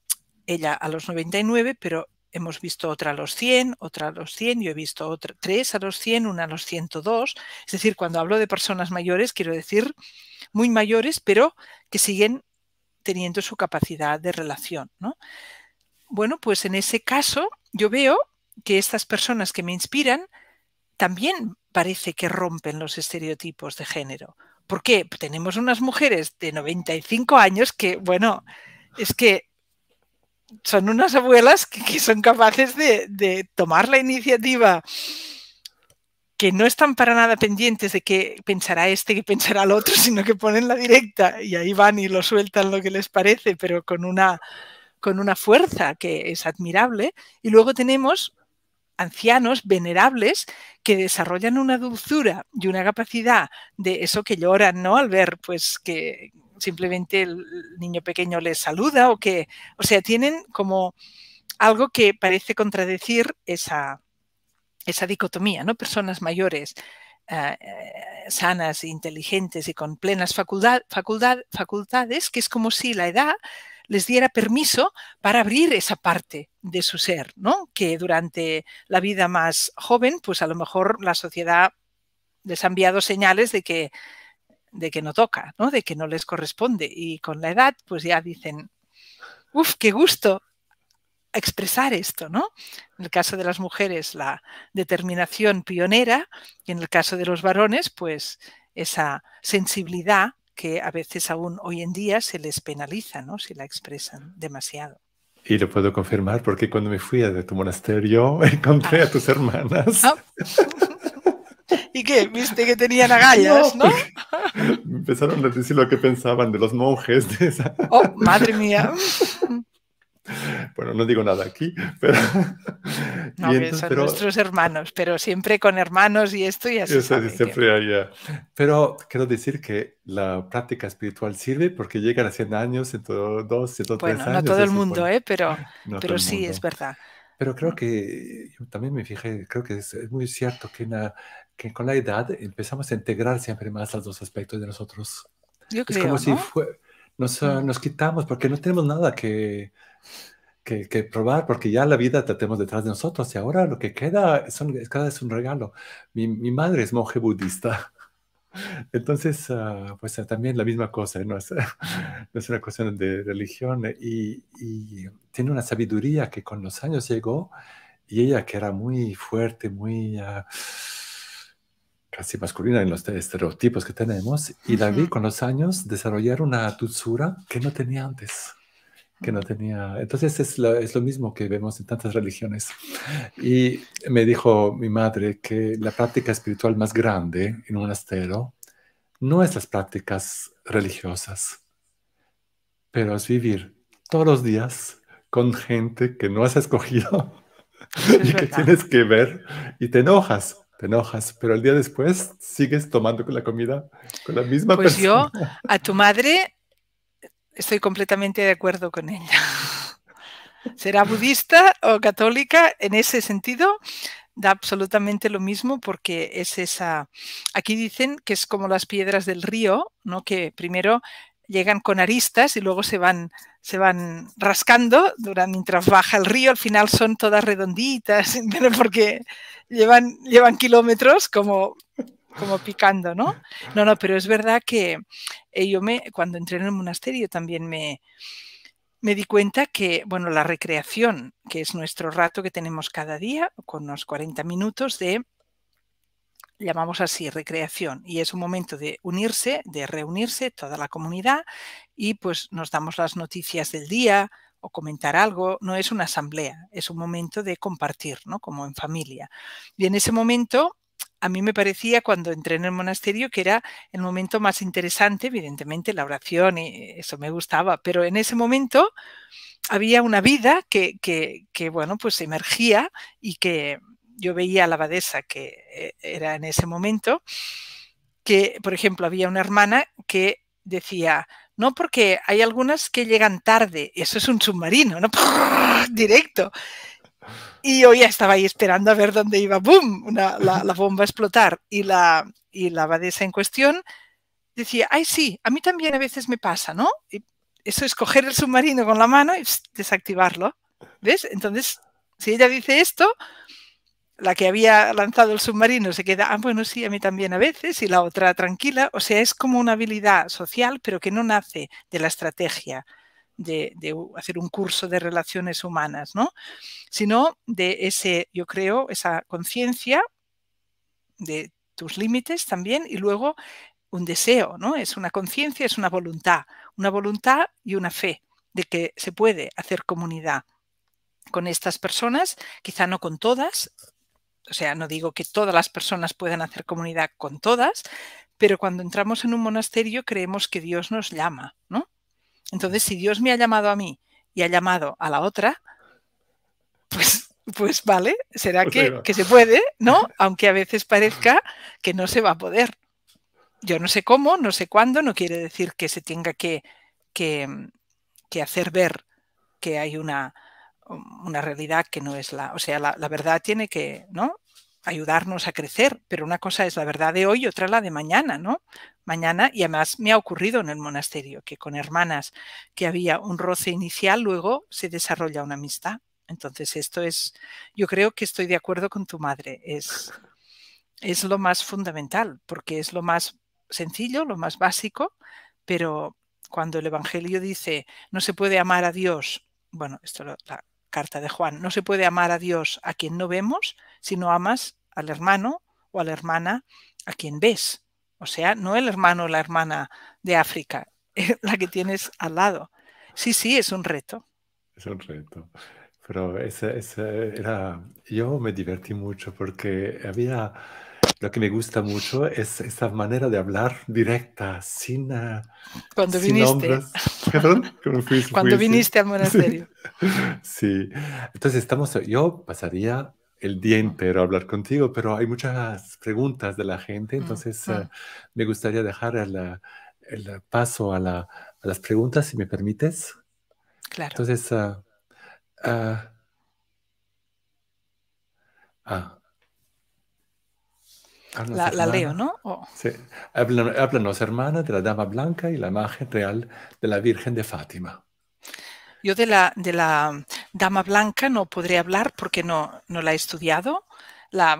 ella a los 99, pero hemos visto otra a los 100, otra a los 100, yo he visto otra, tres a los 100, una a los 102. Es decir, cuando hablo de personas mayores, quiero decir muy mayores, pero que siguen teniendo su capacidad de relación. Bueno, pues en ese caso yo veo que estas personas que me inspiran también parece que rompen los estereotipos de género. ¿Por qué? Tenemos unas mujeres de 95 años que, bueno, es que son unas abuelas que, son capaces de tomar la iniciativa que no están para nada pendientes de qué pensará este, qué pensará el otro, (laughs) sino que ponen la directa y ahí van y lo sueltan lo que les parece, pero con una, con una fuerza que es admirable. Y luego tenemos ancianos venerables que desarrollan una dulzura y una capacidad de eso que lloran, ¿no? Al ver, pues, que simplemente el niño pequeño les saluda o que, o sea, tienen como algo que parece contradecir esa, esa dicotomía, ¿no? Personas mayores ah, eh, sanas, e inteligentes y con plenas facultad, facultades, que es como si la edad les diera permiso para abrir esa parte de su ser, ¿no? Que durante la vida más joven, pues a lo mejor la sociedad les ha enviado señales de que, de que no toca, ¿no? De que no les corresponde. Y con la edad, pues ya dicen, uff, qué gusto, expresar esto, ¿no? En el caso de las mujeres, la determinación pionera y en el caso de los varones, pues esa sensibilidad que a veces aún hoy en día se les penaliza, ¿no? Si la expresan demasiado. Y lo puedo confirmar porque cuando me fui de tu monasterio (laughs) encontré a ah. tus hermanas. Ah. ¿Y qué? ¿Viste que tenían agallas, no? (laughs) Empezaron a decir lo que pensaban de los monjes de esa. ¡Oh, madre mía! (laughs) (laughs) bueno, no digo nada aquí, pero... (laughs) No, son nuestros hermanos, pero siempre con hermanos y esto y así. Eso siempre allá. Pero quiero decir que la práctica espiritual sirve porque llegan a 100 años, 102, 103 bueno, años. Bueno, no todo el mundo, ¿eh? pero, (laughs) pero sí, es verdad. Pero creo mm. que, yo también me fijé, creo que es, muy cierto que, que con la edad empezamos a integrar siempre más los dos aspectos de nosotros. es como si nos, mm. nos quitamos porque no tenemos nada que, que, probar, porque ya la vida tratemos tenemos detrás de nosotros y ahora lo que queda cada es un regalo. Mi, madre es monje budista. (laughs) Entonces, ah, pues ah, también la misma cosa, ¿eh? ¿no? Es, (laughs) es una cuestión de religión eh, y, tiene una sabiduría que con los años llegó y ella que era muy fuerte, muy ah, casi masculina en los estereotipos que tenemos y la vi con los años desarrollar una dulzura que no tenía antes que no tenía. Entonces es lo, es lo, mismo que vemos en tantas religiones. Y me dijo mi madre que la práctica espiritual más grande en un monasterio no es las prácticas religiosas, pero es vivir todos los días con gente que no has escogido y que tienes que ver y te enojas te enojas, pero el día después sigues tomando con la comida con la misma persona. Pues yo a tu madre Estoy completamente de acuerdo con ella. (laughs) Será budista o católica, en ese sentido da absolutamente lo mismo porque es esa... Aquí dicen que es como las piedras del río, ¿no? que primero llegan con aristas y luego se van, se van rascando durante, mientras baja el río, al final son todas redonditas, (laughs) porque llevan, llevan kilómetros como como picando, ¿no? No, no, pero es verdad que eh, yo me, cuando entré en el monasterio también me, me di cuenta que, bueno, la recreación, que es nuestro rato que tenemos cada día, con unos 40 minutos de, llamamos así, recreación, y es un momento de unirse, de reunirse toda la comunidad y pues nos damos las noticias del día, o comentar algo, no es una asamblea, es un momento de compartir, ¿no? Como en familia. Y en ese momento a mí me parecía cuando entré en el monasterio que era el momento más interesante, evidentemente la oración y eso me gustaba, pero en ese momento había una vida que, bueno, pues emergía y que yo veía a la abadesa que eh, era en ese momento, que, por ejemplo, había una hermana que decía, no, porque hay algunas que llegan tarde, eso es un submarino, ¿no? (laughs) Directo. Y yo ya estaba ahí esperando a ver dónde iba, ¡boom!, la, bomba a explotar. Y la, abadesa en cuestión decía, ay, sí, a mí también a veces me pasa, ¿no? eso es coger el submarino con la mano y desactivarlo. ¿Ves? Entonces, si ella dice esto, la que había lanzado el submarino se queda, ah, bueno, sí, a mí también a veces, y la otra tranquila. O sea, es como una habilidad social, pero que no nace de la estrategia, de, hacer un curso de relaciones humanas, ¿no? Sino de ese, yo creo, esa conciencia de tus límites también y luego un deseo, ¿no? Es una conciencia, es una voluntad, una voluntad y una fe de que se puede hacer comunidad con estas personas, quizá no con todas, o sea, no digo que todas las personas puedan hacer comunidad con todas, pero cuando entramos en un monasterio creemos que Dios nos llama, ¿no? Entonces, si Dios me ha llamado a mí y ha llamado a la otra, pues, pues vale, será pues que, se puede, ¿no? Aunque a veces parezca que no se va a poder. Yo no sé cómo, no sé cuándo, no quiere decir que se tenga que, que, hacer ver que hay una, una realidad que no es la, o sea, la, verdad tiene que, ¿no? ayudarnos a crecer, pero una cosa es la verdad de hoy y otra la de mañana, ¿no? mañana y además me ha ocurrido en el monasterio que con hermanas que había un roce inicial, luego se desarrolla una amistad. Entonces esto es, yo creo que estoy de acuerdo con tu madre, es, es lo más fundamental porque es lo más sencillo, lo más básico, pero cuando el Evangelio dice no se puede amar a Dios, bueno, esto es la carta de Juan, no se puede amar a Dios a quien no vemos sino amas al hermano o a la hermana a quien ves. O sea, no el hermano o la hermana de África, (laughs) eh, la que tienes al lado. Sí, sí, es un reto. Es un reto. Pero ese, era, yo me divertí mucho porque había, lo que me gusta mucho es esa manera de hablar directa, sin, eh, Cuando viniste. (laughs) ¿Perdón? Cuando viniste al (laughs) monasterio. Sí. sí. Entonces estamos, yo pasaría el día entero hablar contigo, pero hay muchas preguntas de la gente, entonces eh, me gustaría dejar el, eh, el eh, paso a, las preguntas, si me permites. Claro. Entonces, ah, ah, ah. la, leo, ¿no? Sí. Háblanos, hermana, de la Dama Blanca y la imagen real de la Virgen de Fátima. Yo de la, de la, Dama Blanca no podré hablar porque no, no la he estudiado.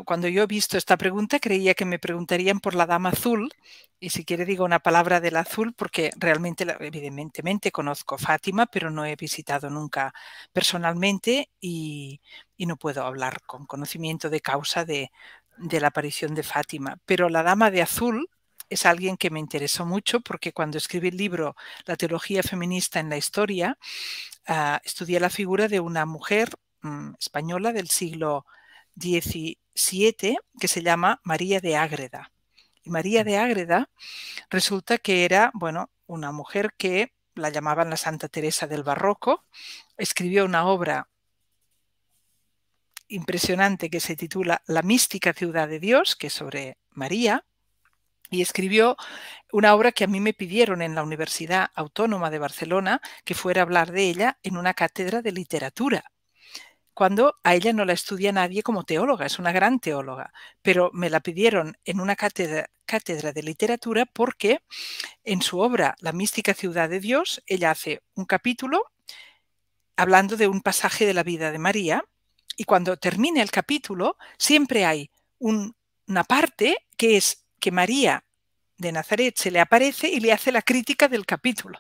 cuando yo he visto esta pregunta creía que me preguntarían por la Dama Azul y si quiere digo una palabra del azul porque realmente, evidentemente, conozco Fátima, pero no he visitado nunca personalmente y, no puedo hablar con conocimiento de causa de, de la aparición de Fátima. Pero la Dama de Azul, es alguien que me interesó mucho porque cuando escribí el libro La teología feminista en la historia, Ah, estudié la figura de una mujer mm, española del siglo XVII que se llama María de Ágreda. Y María mm. de Ágreda resulta que era, bueno, una mujer que la llamaban la Santa Teresa del Barroco, escribió una obra impresionante que se titula La mística ciudad de Dios, que es sobre María, y escribió una obra que a mí me pidieron en la Universidad Autónoma de Barcelona que fuera a hablar de ella en una cátedra de literatura cuando a ella no la estudia nadie como teóloga, es una gran teóloga, pero me la pidieron en una cátedra, cátedra, de literatura porque en su obra La mística ciudad de Dios, ella hace un capítulo hablando de un pasaje de la vida de María y cuando termina el capítulo siempre hay una parte que es que María de Nazaret se le aparece y le hace la crítica del capítulo.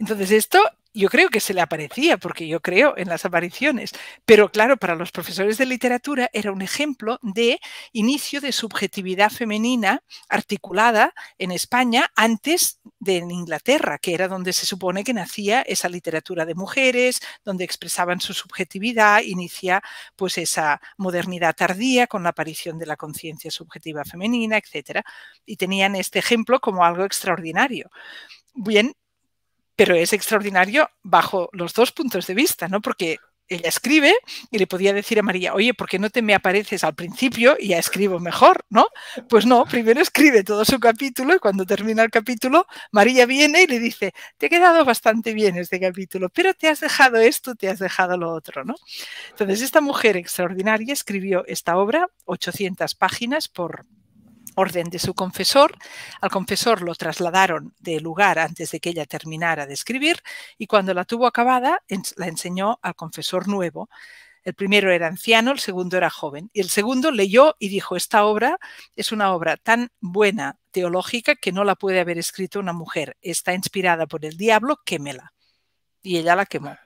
Entonces, esto yo creo que se le aparecía, porque yo creo en las apariciones, pero claro, para los profesores de literatura era un ejemplo de inicio de subjetividad femenina articulada en España antes de en Inglaterra, que era donde se supone que nacía esa literatura de mujeres, donde expresaban su subjetividad, inicia pues esa modernidad tardía con la aparición de la conciencia subjetiva femenina, etc. Y tenían este ejemplo como algo extraordinario. Bien, pero es extraordinario bajo los dos puntos de vista, ¿no? Porque ella escribe y le podía decir a María, oye, ¿por qué no te me apareces al principio y ya escribo mejor, no? Pues no, primero escribe todo su capítulo y cuando termina el capítulo, María viene y le dice, te ha quedado bastante bien este capítulo, pero te has dejado esto, te has dejado lo otro, ¿no? Entonces, esta mujer extraordinaria escribió esta obra, 800 páginas por orden de su confesor. Al confesor lo trasladaron de lugar antes de que ella terminara de escribir y cuando la tuvo acabada la enseñó al confesor nuevo. El primero era anciano, el segundo era joven. Y el segundo leyó y dijo, esta obra es una obra tan buena teológica que no la puede haber escrito una mujer. Está inspirada por el diablo, quémela. Y ella la quemó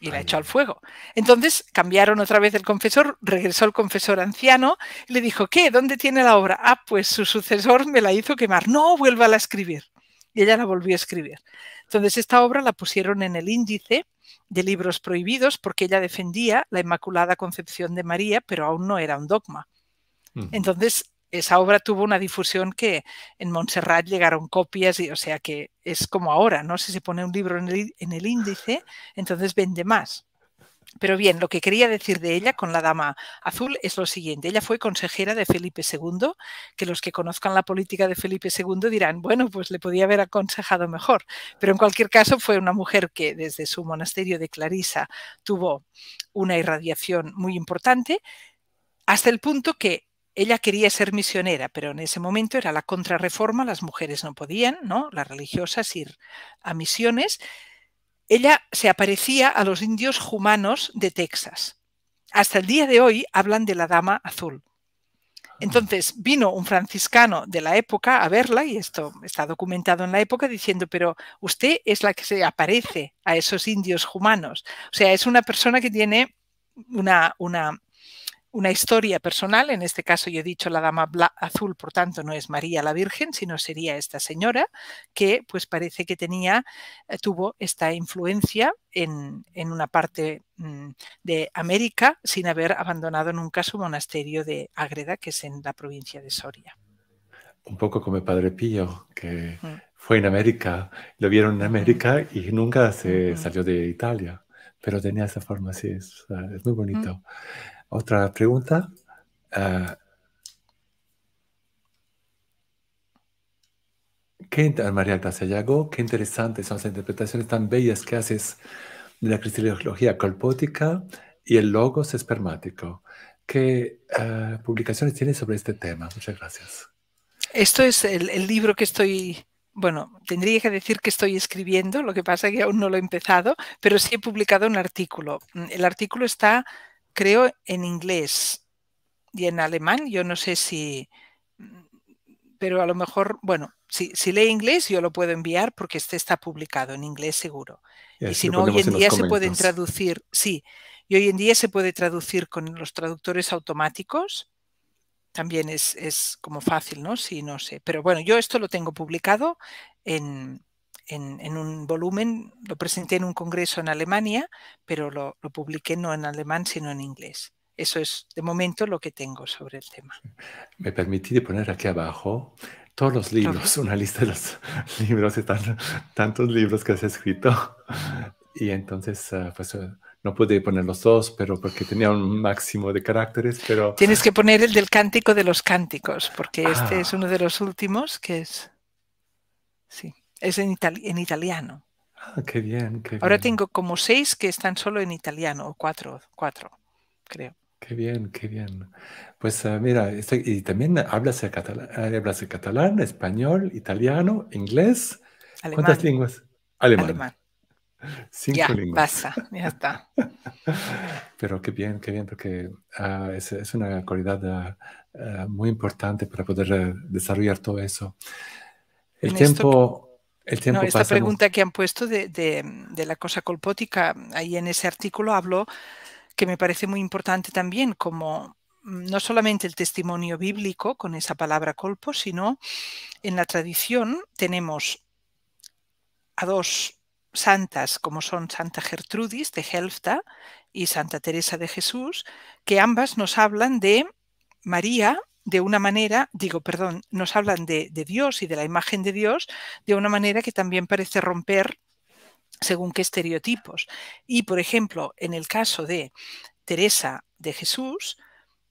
y la echó al fuego. Entonces cambiaron otra vez el confesor, regresó el confesor anciano y le dijo, ¿qué? ¿Dónde tiene la obra? Ah, pues su sucesor me la hizo quemar. No, vuelva a escribir. Y ella la volvió a escribir. Entonces esta obra la pusieron en el índice de libros prohibidos porque ella defendía la Inmaculada Concepción de María, pero aún no era un dogma. Mm. Entonces esa obra tuvo una difusión que en Montserrat llegaron copias, y, o sea que es como ahora, ¿no? Si se pone un libro en el, en el índice, entonces vende más. Pero bien, lo que quería decir de ella con la dama azul es lo siguiente. Ella fue consejera de Felipe II, que los que conozcan la política de Felipe II dirán, bueno, pues le podía haber aconsejado mejor. Pero en cualquier caso fue una mujer que desde su monasterio de Clarisa tuvo una irradiación muy importante, hasta el punto que ella quería ser misionera, pero en ese momento era la contrarreforma, las mujeres no podían, ¿no? Las religiosas ir a misiones. Ella se aparecía a los indios humanos de Texas. Hasta el día de hoy hablan de la dama azul. Ah. Entonces vino un franciscano de la época a verla, y esto está documentado en la época, diciendo, pero usted es la que se aparece a esos indios humanos. O sea, es una persona que tiene una, una una historia personal, en este caso yo he dicho la dama azul, por tanto no es María la Virgen, sino sería esta señora que pues parece que tenía, eh, tuvo esta influencia en, en una parte mm, de América sin haber abandonado nunca su monasterio de Agreda que es en la provincia de Soria. Un poco como el Padre Pío, que mm. fue en América, lo vieron en América y nunca se salió de Italia, pero tenía esa forma, sí, es, es muy mm. bonito. Otra pregunta. Ah, María ¿qué, María qué interesantes son las interpretaciones tan bellas que haces de la cristalología colpótica y el logos espermático. ¿Qué ah, publicaciones tienes sobre este tema? Muchas gracias. Esto es el, el libro que estoy bueno, tendría que decir que estoy escribiendo, lo que pasa es que aún no lo he empezado, pero sí he publicado un artículo. El artículo está creo, en inglés y en alemán. Yo no sé si, pero a lo mejor, bueno, si, si lee inglés yo lo puedo enviar porque este está publicado en inglés seguro. y si no, hoy en, día se pueden traducir, sí, y hoy en día se puede traducir con los traductores automáticos. También es, es como fácil, ¿no? Sí, no sé. Pero bueno, yo esto lo tengo publicado en, en, un volumen, lo presenté en un congreso en Alemania, pero lo, publiqué no en alemán, sino en inglés. Eso es de momento lo que tengo sobre el tema. Me permití poner aquí abajo todos los libros, una lista de los (laughs) libros, tantos libros que has escrito. Y entonces, ah, pues ah, no pude poner los dos, pero porque tenía un máximo de caracteres, pero... Tienes que poner el del cántico de los cánticos, porque este es ah. uno de los últimos, que es... Sí es en, italiano. Ah, qué bien, Ahora tengo como seis que están solo en italiano, o cuatro, cuatro, creo. Qué bien, qué bien. Pues eh, mira, este, y también hablas el, catalán, eh, catalán, español, italiano, inglés. ¿Cuántas lenguas? Alemán. Cinco ya, lenguas. Pasa, ya está. (laughs) Pero qué bien, qué bien, porque ah, es, una cualidad ah, ah, muy importante para poder eh, desarrollar todo eso. El tiempo esta pregunta que han puesto de, de, mm, la cosa colpótica, mm, ahí en ese artículo hablo que me parece muy importante también como mm, no solamente el testimonio bíblico con esa palabra colpo, sino en la tradición tenemos a dos santas como son Santa Gertrudis de Helfta y Santa Teresa de Jesús, que ambas nos hablan de María de una manera, digo, perdón, nos hablan de, Dios y de la imagen de Dios de una manera que también parece romper según qué estereotipos. Y, por ejemplo, en el caso de Teresa de Jesús,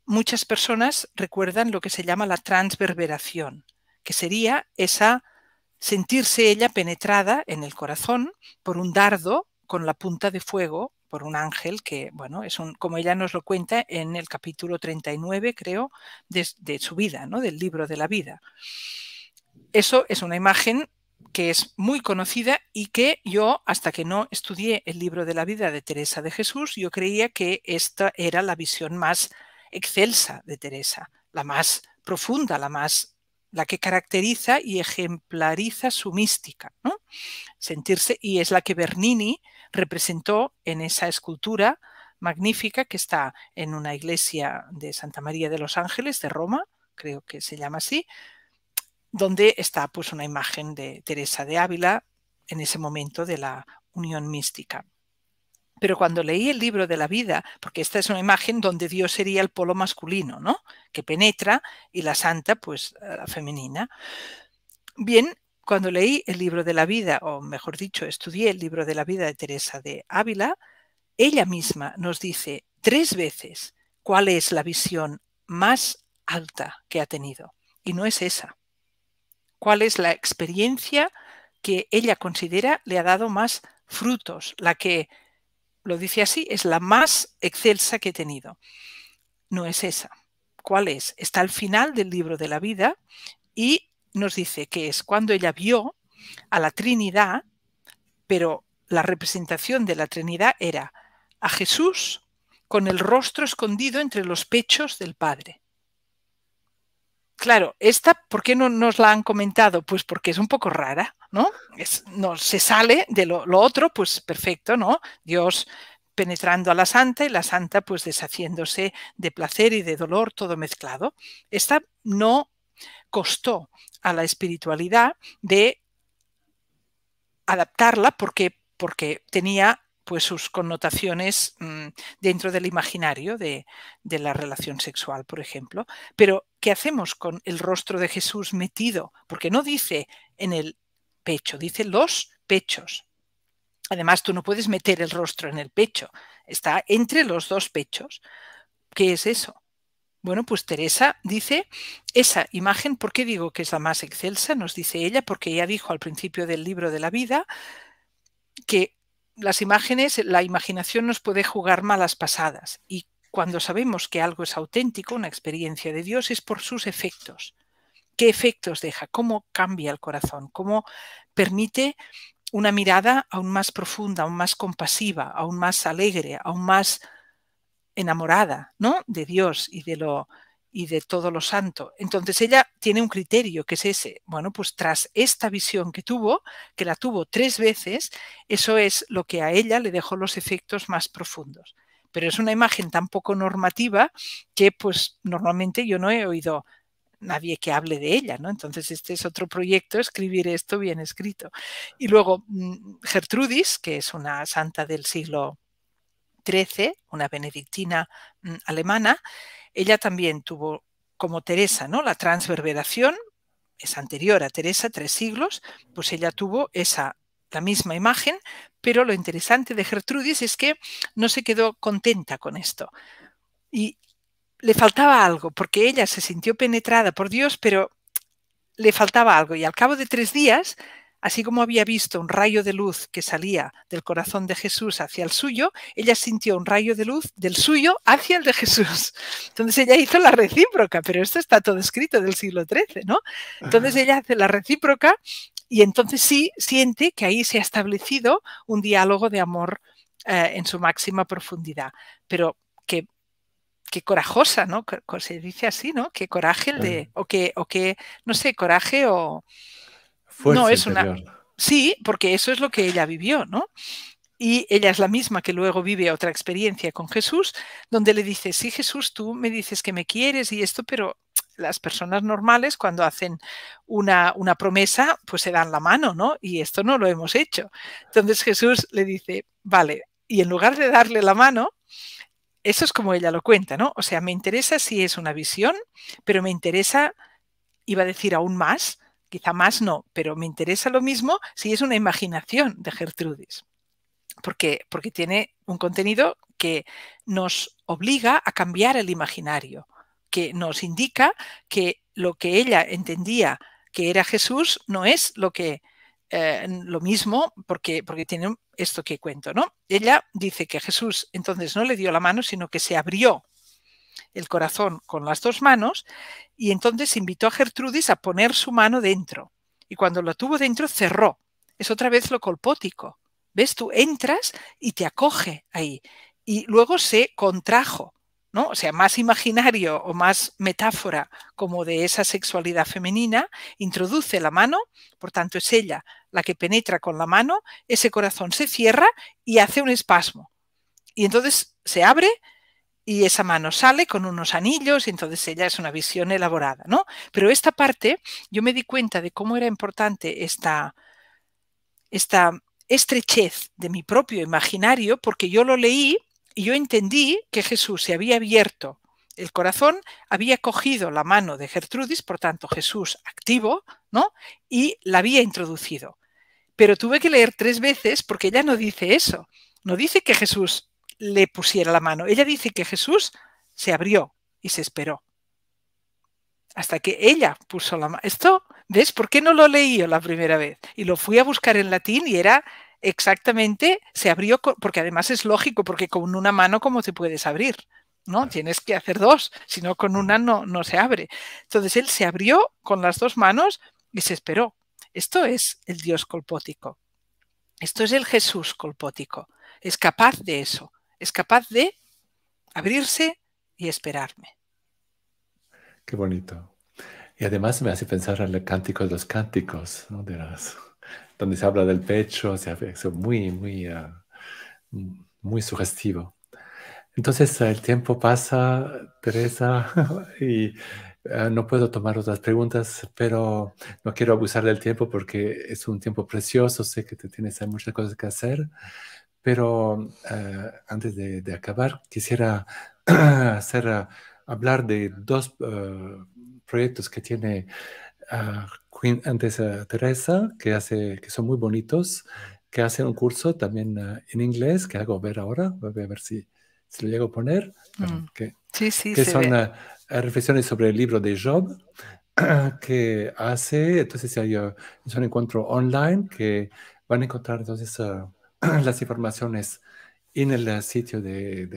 muchas personas recuerdan lo que se llama la transverberación, que sería esa sentirse ella penetrada en el corazón por un dardo con la punta de fuego por un ángel que, bueno, es un, como ella nos lo cuenta en el capítulo 39, creo, de, su vida, ¿no? Del libro de la vida. Eso es una imagen que es muy conocida y que yo, hasta que no estudié el libro de la vida de Teresa de Jesús, yo creía que esta era la visión más excelsa de Teresa, la más profunda, la más la que caracteriza y ejemplariza su mística, ¿no? Sentirse, y es la que Bernini representó en esa escultura magnífica que está en una iglesia de Santa María de los Ángeles de Roma, creo que se llama así, donde está pues una imagen de Teresa de Ávila en ese momento de la unión mística. Pero cuando leí el libro de la vida, porque esta es una imagen donde Dios sería el polo masculino, ¿no? Que penetra y la santa, pues la femenina. Bien, cuando leí el libro de la vida, o mejor dicho, estudié el libro de la vida de Teresa de Ávila, ella misma nos dice tres veces cuál es la visión más alta que ha tenido. Y no es esa. ¿Cuál es la experiencia que ella considera le ha dado más frutos? La que, lo dice así, es la más excelsa que he tenido. No es esa. ¿Cuál es? Está al final del libro de la vida y nos dice que es cuando ella vio a la Trinidad, pero la representación de la Trinidad era a Jesús con el rostro escondido entre los pechos del Padre. Claro, esta, ¿por qué no nos la han comentado? Pues porque es un poco rara, ¿no? Es, no se sale de lo, lo, otro, pues perfecto, ¿no? Dios penetrando a la santa y la santa pues deshaciéndose de placer y de dolor, todo mezclado. Esta no Costó a la espiritualidad de adaptarla porque, porque tenía pues sus connotaciones mm, dentro del imaginario de, de, la relación sexual, por ejemplo. Pero, ¿qué hacemos con el rostro de Jesús metido? Porque no dice en el pecho, dice los pechos. Además, tú no puedes meter el rostro en el pecho, está entre los dos pechos. ¿Qué es eso? Bueno, pues Teresa dice, esa imagen, ¿por qué digo que es la más excelsa? Nos dice ella, porque ella dijo al principio del libro de la vida que las imágenes, la imaginación nos puede jugar malas pasadas y cuando sabemos que algo es auténtico, una experiencia de Dios, es por sus efectos. ¿Qué efectos deja? ¿Cómo cambia el corazón? ¿Cómo permite una mirada aún más profunda, aún más compasiva, aún más alegre, aún más enamorada, ¿no? De Dios y de lo y de todo lo santo. Entonces ella tiene un criterio que es ese. Bueno, pues tras esta visión que tuvo, que la tuvo tres veces, eso es lo que a ella le dejó los efectos más profundos. Pero es una imagen tan poco normativa que pues normalmente yo no he oído nadie que hable de ella, ¿no? Entonces este es otro proyecto, escribir esto bien escrito. Y luego mm, Gertrudis, que es una santa del siglo una benedictina mm, alemana, ella también tuvo, como Teresa, ¿no? la transverberación, es anterior a Teresa, tres siglos, pues ella tuvo esa la misma imagen, pero lo interesante de Gertrudis es que no se quedó contenta con esto. Y le faltaba algo, porque ella se sintió penetrada por Dios, pero le faltaba algo. Y al cabo de tres días Así como había visto un rayo de luz que salía del corazón de Jesús hacia el suyo, ella sintió un rayo de luz del suyo hacia el de Jesús. Entonces ella hizo la recíproca, pero esto está todo escrito del siglo XIII, ¿no? Entonces ella hace la recíproca y entonces sí siente que ahí se ha establecido un diálogo de amor eh, en su máxima profundidad. Pero que qué corajosa, ¿no? Se dice así, ¿no? Qué coraje el de, o qué, o no sé, coraje o, no, es una. Sí, porque eso es lo que ella vivió, ¿no? Y ella es la misma que luego vive otra experiencia con Jesús, donde le dice, sí Jesús, tú me dices que me quieres y esto, pero las personas normales cuando hacen una, una promesa, pues se dan la mano, ¿no? Y esto no lo hemos hecho. Entonces Jesús le dice, vale, y en lugar de darle la mano, eso es como ella lo cuenta, ¿no? O sea, me interesa si es una visión, pero me interesa, iba a decir aún más, quizá más no, pero me interesa lo mismo si es una imaginación de Gertrudis. Porque, porque tiene un contenido que nos obliga a cambiar el imaginario, que nos indica que lo que ella entendía que era Jesús no es lo que eh, lo mismo porque, porque tiene esto que cuento, ¿no? Ella dice que Jesús entonces no le dio la mano, sino que se abrió el corazón con las dos manos y entonces invitó a Gertrudis a poner su mano dentro. Y cuando lo tuvo dentro, cerró. Es otra vez lo colpótico. ¿Ves? Tú entras y te acoge ahí. Y luego se contrajo, ¿no? O sea, más imaginario o más metáfora como de esa sexualidad femenina, introduce la mano, por tanto es ella la que penetra con la mano, ese corazón se cierra y hace un espasmo. Y entonces se abre y esa mano sale con unos anillos y entonces ella es una visión elaborada, ¿no? Pero esta parte yo me di cuenta de cómo era importante esta, esta estrechez de mi propio imaginario porque yo lo leí y yo entendí que Jesús se había abierto el corazón, había cogido la mano de Gertrudis, por tanto Jesús activo, ¿no? Y la había introducido. Pero tuve que leer tres veces porque ella no dice eso. No dice que Jesús le pusiera la mano. Ella dice que Jesús se abrió y se esperó. Hasta que ella puso la mano. Esto, ¿ves? ¿Por qué no lo leí yo la primera vez? Y lo fui a buscar en latín y era exactamente, se abrió, porque además es lógico, porque con una mano, ¿cómo te puedes abrir? ¿no? Tienes que hacer dos, si no con una no, no se abre. Entonces él se abrió con las dos manos y se esperó. Esto es el Dios colpótico. Esto es el Jesús colpótico. Es capaz de eso es capaz de abrirse y esperarme. Qué bonito. Y además me hace pensar en el cántico de los cánticos, de donde se habla del pecho, se es muy, muy, ah, muy sugestivo. Entonces ah, el tiempo pasa, Teresa, (laughs) y ah, no puedo tomar otras preguntas, pero no quiero abusar del tiempo porque es un tiempo precioso, sé que te tienes muchas cosas que hacer. Pero eh, antes de, acabar, quisiera (clears throat) ah, hablar de dos eh, proyectos que tiene ah, antes ah, Teresa, que, hace, que son muy bonitos, que hacen un curso también en inglés, que hago ver ahora, voy a ver si, lo llego a poner, mm. que, sí, sí, que son reflexiones sobre el libro de Job (clears throat) que hace, entonces hay un encuentro online que van a encontrar entonces (clears throat) las informaciones en el sitio de,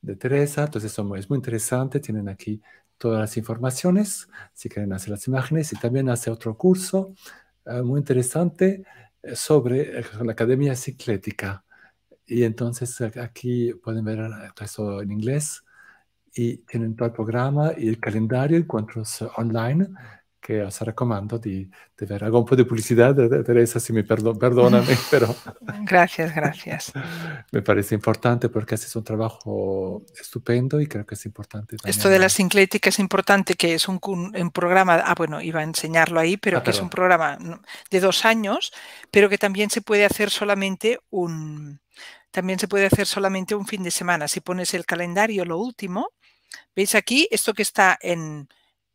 de, Teresa. Entonces es muy, es muy interesante. Tienen aquí todas las informaciones si quieren hacer las imágenes. Y también hace otro curso eh, muy interesante eh, sobre eh, la Academia Ciclética. Y entonces aquí pueden ver todo eso en inglés y tienen todo el programa y el calendario, encuentros online que os recomiendo de ver ver un poco de publicidad Teresa, si me perdón perdóname (laughs) pero... gracias, gracias. (laughs) Me parece importante porque haces un trabajo estupendo y creo que es importante. También. Esto de la sinclética es importante, que es un, programa, ah, bueno, iba a enseñarlo ahí, pero ah, que es un programa de dos años, pero que también se puede hacer solamente un... También se puede hacer solamente un fin de semana. Si pones el calendario, lo último, veis aquí, esto que está en,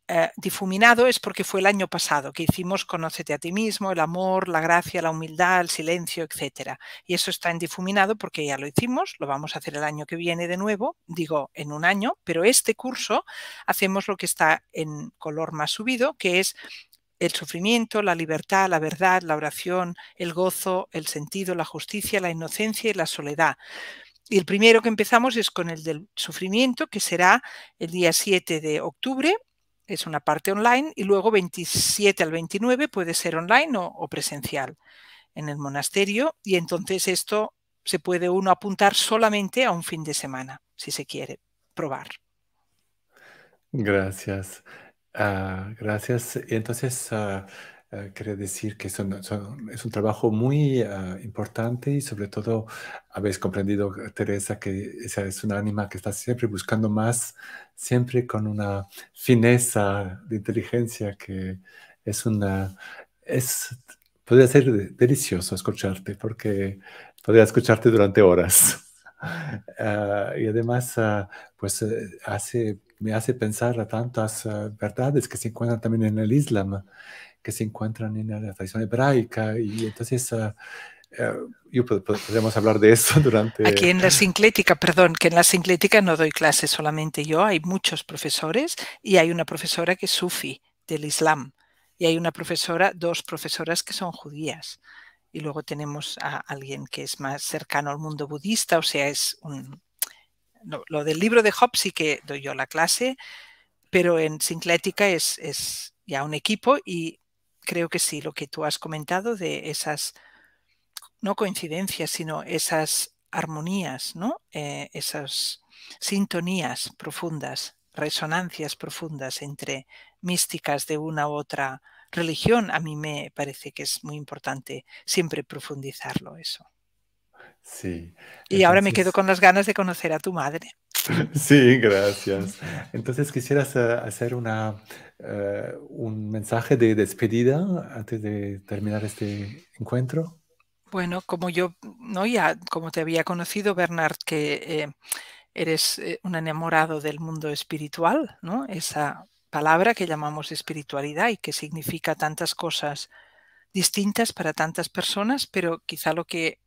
eh, difuminado es porque fue el año pasado que hicimos Conócete a ti mismo, el amor, la gracia, la humildad, el silencio, etcétera. Y eso está en difuminado porque ya lo hicimos, lo vamos a hacer el año que viene de nuevo, digo en un año, pero este curso hacemos lo que está en color más subido, que es el sufrimiento, la libertad, la verdad, la oración, el gozo, el sentido, la justicia, la inocencia y la soledad. Y el primero que empezamos es con el del sufrimiento, que será el día 7 de octubre es una parte online y luego 27 al 29 puede ser online o, presencial en el monasterio y entonces esto se puede uno apuntar solamente a un fin de semana si se quiere probar. Gracias. Ah, gracias. Entonces, ah, eh, Quiero decir que es un trabajo muy ah, importante y sobre todo habéis comprendido, Teresa, que esa es una ánima que está siempre buscando más, siempre con una fineza de inteligencia que es una... Es, podría ser delicioso escucharte porque podría escucharte durante horas. (laughs) Ah, y además, ah, pues eh, hace, me hace pensar a tantas verdades que se encuentran también en el Islam que se encuentran en la tradición hebraica y entonces... Ah, eh, pues, pues, podemos hablar de eso (laughs) durante... Aquí en la sinclética, perdón, que en la sinclética no doy clases solamente yo, hay muchos profesores y hay una profesora que es sufi del Islam y hay una profesora, dos profesoras que son judías y luego tenemos a alguien que es más cercano al mundo budista, o sea, es un... lo del libro de Hobbes sí que doy yo la clase, pero en sinclética es, es ya un equipo y creo que sí, lo que tú has comentado de esas, no coincidencias, sino esas armonías, ¿no? Eh, esas sintonías profundas, resonancias profundas entre místicas de una u otra religión, a mí me parece que es muy importante siempre profundizarlo eso. Sí. Y ahora me quedo con las ganas de conocer a tu madre. (laughs) Sí, gracias. Entonces quisieras eh, hacer una, eh, un mensaje de despedida antes de terminar este encuentro. Bueno, como yo, no ya, como te había conocido, Bernard, que eh, eres un enamorado del mundo espiritual, ¿no? Esa palabra que llamamos espiritualidad y que significa tantas cosas distintas para tantas personas, pero quizá lo que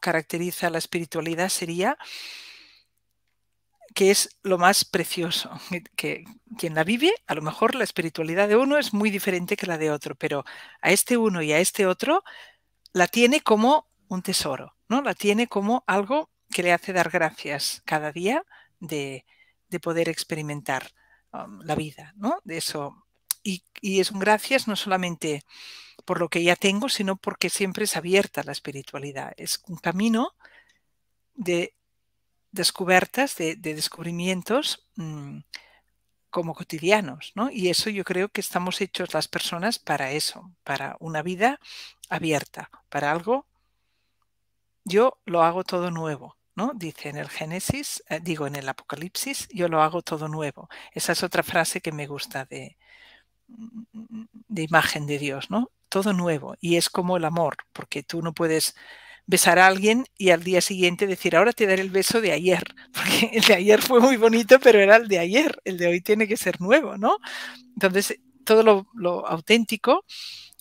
caracteriza la espiritualidad sería que es lo más precioso, que quien la vive, a lo mejor la espiritualidad de uno es muy diferente que la de otro, pero a este uno y a este otro la tiene como un tesoro, ¿no? La tiene como algo que le hace dar gracias cada día de, poder experimentar um, la vida, ¿no? De eso. Y, y es un gracias no solamente por lo que ya tengo, sino porque siempre es abierta la espiritualidad. Es un camino de descubiertas, de, descubrimientos mm, como cotidianos, ¿no? Y eso yo creo que estamos hechos las personas para eso, para una vida abierta, para algo, yo lo hago todo nuevo, ¿no? Dice en el Génesis, eh, digo en el Apocalipsis, yo lo hago todo nuevo. Esa es otra frase que me gusta de, de imagen de Dios, ¿no? Todo nuevo. Y es como el amor, porque tú no puedes besar a alguien y al día siguiente decir, ahora te daré el beso de ayer, (laughs) porque el de ayer fue muy bonito, pero era el de ayer, el de hoy tiene que ser nuevo, ¿no? Entonces, todo lo, auténtico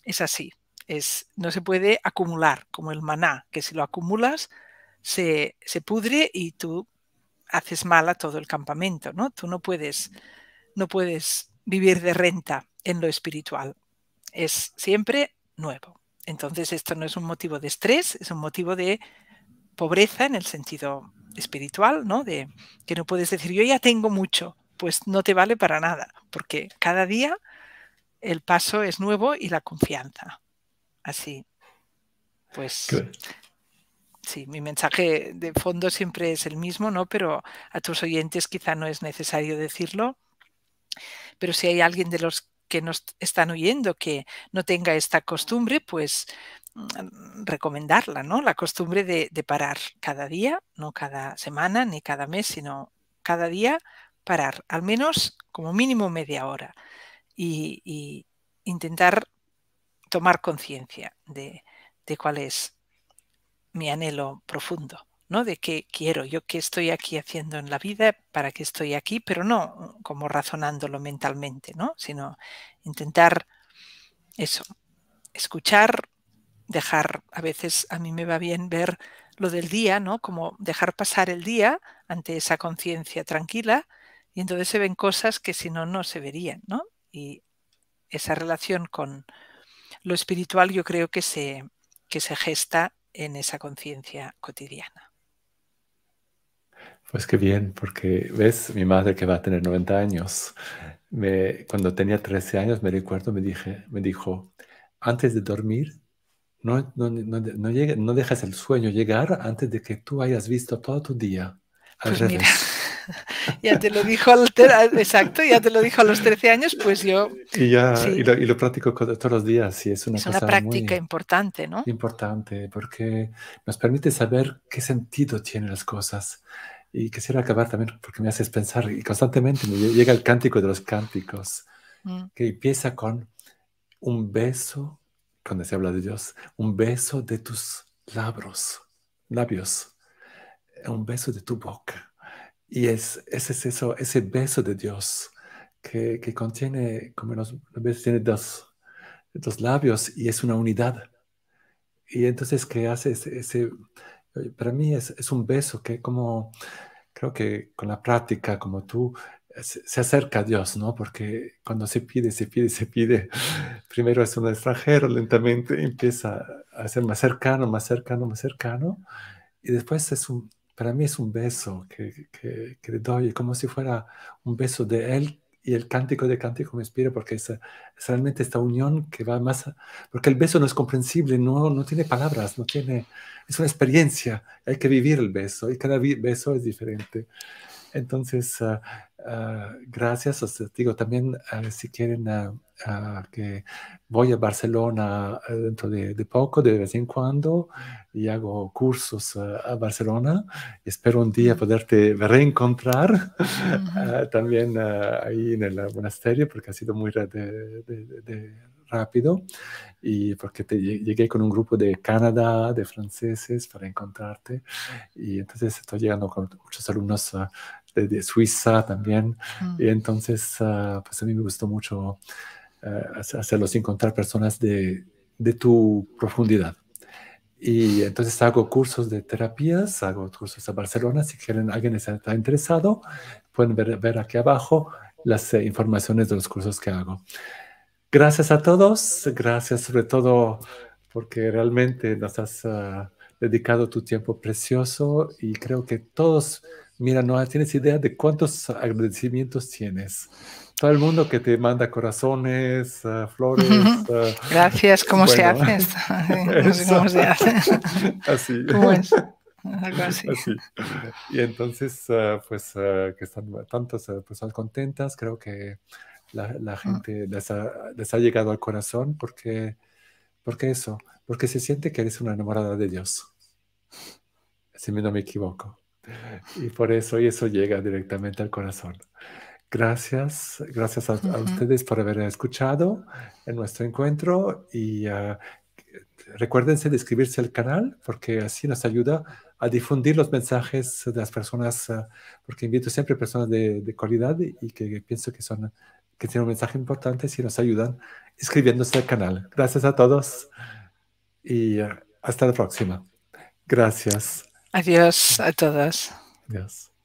es así, es, no se puede acumular, como el maná, que si lo acumulas se, se pudre y tú haces mal a todo el campamento, ¿no? Tú no puedes, no puedes vivir de renta en lo espiritual, es siempre nuevo. Entonces esto no es un motivo de estrés, es un motivo de pobreza en el sentido espiritual, ¿no? De que no puedes decir yo ya tengo mucho, pues no te vale para nada, porque cada día el paso es nuevo y la confianza. Así. Pues sí, mi mensaje de fondo siempre es el mismo, ¿no? Pero a tus oyentes quizá no es necesario decirlo. Pero si hay alguien de los que nos están oyendo que no tenga esta costumbre, pues mm, recomendarla, ¿no? La costumbre de, parar cada día, no cada semana ni cada mes, sino cada día parar, al menos como mínimo media hora y, y intentar tomar conciencia de, de cuál es mi anhelo profundo. De qué quiero, yo qué estoy aquí haciendo en la vida, para qué estoy aquí, pero no mm, como razonándolo mentalmente, ¿no? Sino intentar eso, escuchar, dejar, a veces a mí me va bien ver lo del día, ¿no? Como dejar pasar el día ante esa conciencia tranquila y entonces se ven cosas que si no, no se verían, ¿no? Y esa relación con lo espiritual yo creo que se, que se gesta en esa conciencia cotidiana. Pues qué bien, porque ves, mi madre que va a tener 90 años, me, cuando tenía 13 años me recuerdo, me, dije, me dijo, antes de dormir, no, no, no, no, no, dejes el sueño llegar antes de que tú hayas visto todo tu día. Pues (laughs) ya te lo dijo al exacto, ya te lo dijo a los 13 años, pues yo... Y, ya, y, lo, practico todos los días sí es una, práctica importante, ¿no? Importante, porque nos permite saber qué sentido tienen las cosas. Y quisiera acabar también porque me haces pensar y constantemente me llega el cántico de los cánticos mm. que empieza con un beso, cuando se habla de Dios, un beso de tus labros, labios, un beso de tu boca. Y es, ese es eso, ese beso de Dios que, que contiene, como nos, a veces tiene dos, dos labios y es una unidad. Y entonces qué hace ese, ese para mí es, es, un beso que como creo que con la práctica, como tú, se, acerca a Dios, ¿no? Porque cuando se pide, se pide, se pide, (laughs) primero es un extranjero, lentamente empieza a ser más cercano, más cercano, más cercano, y después es un, para mí es un beso que, que, que le doy, como si fuera un beso de Él y el cántico de cántico me inspira porque es, realmente esta unión que va más, porque el beso no es comprensible, no, no tiene palabras, no tiene, es una experiencia, hay que vivir el beso y cada beso es diferente. Entonces, ah, ah, gracias, os digo también, si quieren ah, que voy a Barcelona eh, dentro de, poco, de vez en cuando, y hago cursos eh, a Barcelona. Espero un día poderte reencontrar eh, también ahí en el monasterio, porque ha sido muy rápido y porque llegué con un grupo de Canadá, de franceses para encontrarte y entonces estoy llegando con muchos alumnos de, Suiza también. Y entonces, pues a mí me gustó mucho hacerlos encontrar personas de, tu profundidad. Y entonces hago cursos de terapias, hago cursos a Barcelona. Si quieren, alguien está interesado, pueden ver, aquí abajo las eh, informaciones de los cursos que hago. Gracias a todos, gracias sobre todo porque realmente nos has ah, dedicado tu tiempo precioso y creo que todos Mira, no tienes idea de cuántos agradecimientos tienes. Todo el mundo que te manda corazones, ah, flores. Ah, Gracias, ¿cómo se hace? (laughs) cómo se hace. (laughs) Así. ¿Cómo es? Algo así. Y entonces, ah, pues, que están tantas personas contentas, creo que la, mm. gente les ha, ha, llegado al corazón porque, porque eso, porque se siente que eres una enamorada de Dios. Si no me equivoco. Y por eso, y eso llega directamente al corazón. Gracias, gracias a, ustedes por haber escuchado en nuestro encuentro y ah, recuérdense de inscribirse al canal porque así nos ayuda a difundir los mensajes de las personas, ah, porque invito siempre personas de, calidad y, que, pienso que son que tienen un mensaje importante si nos ayudan inscribiéndose al canal. Gracias a todos y ah, hasta la próxima. Gracias. Adiós a todos. Adiós.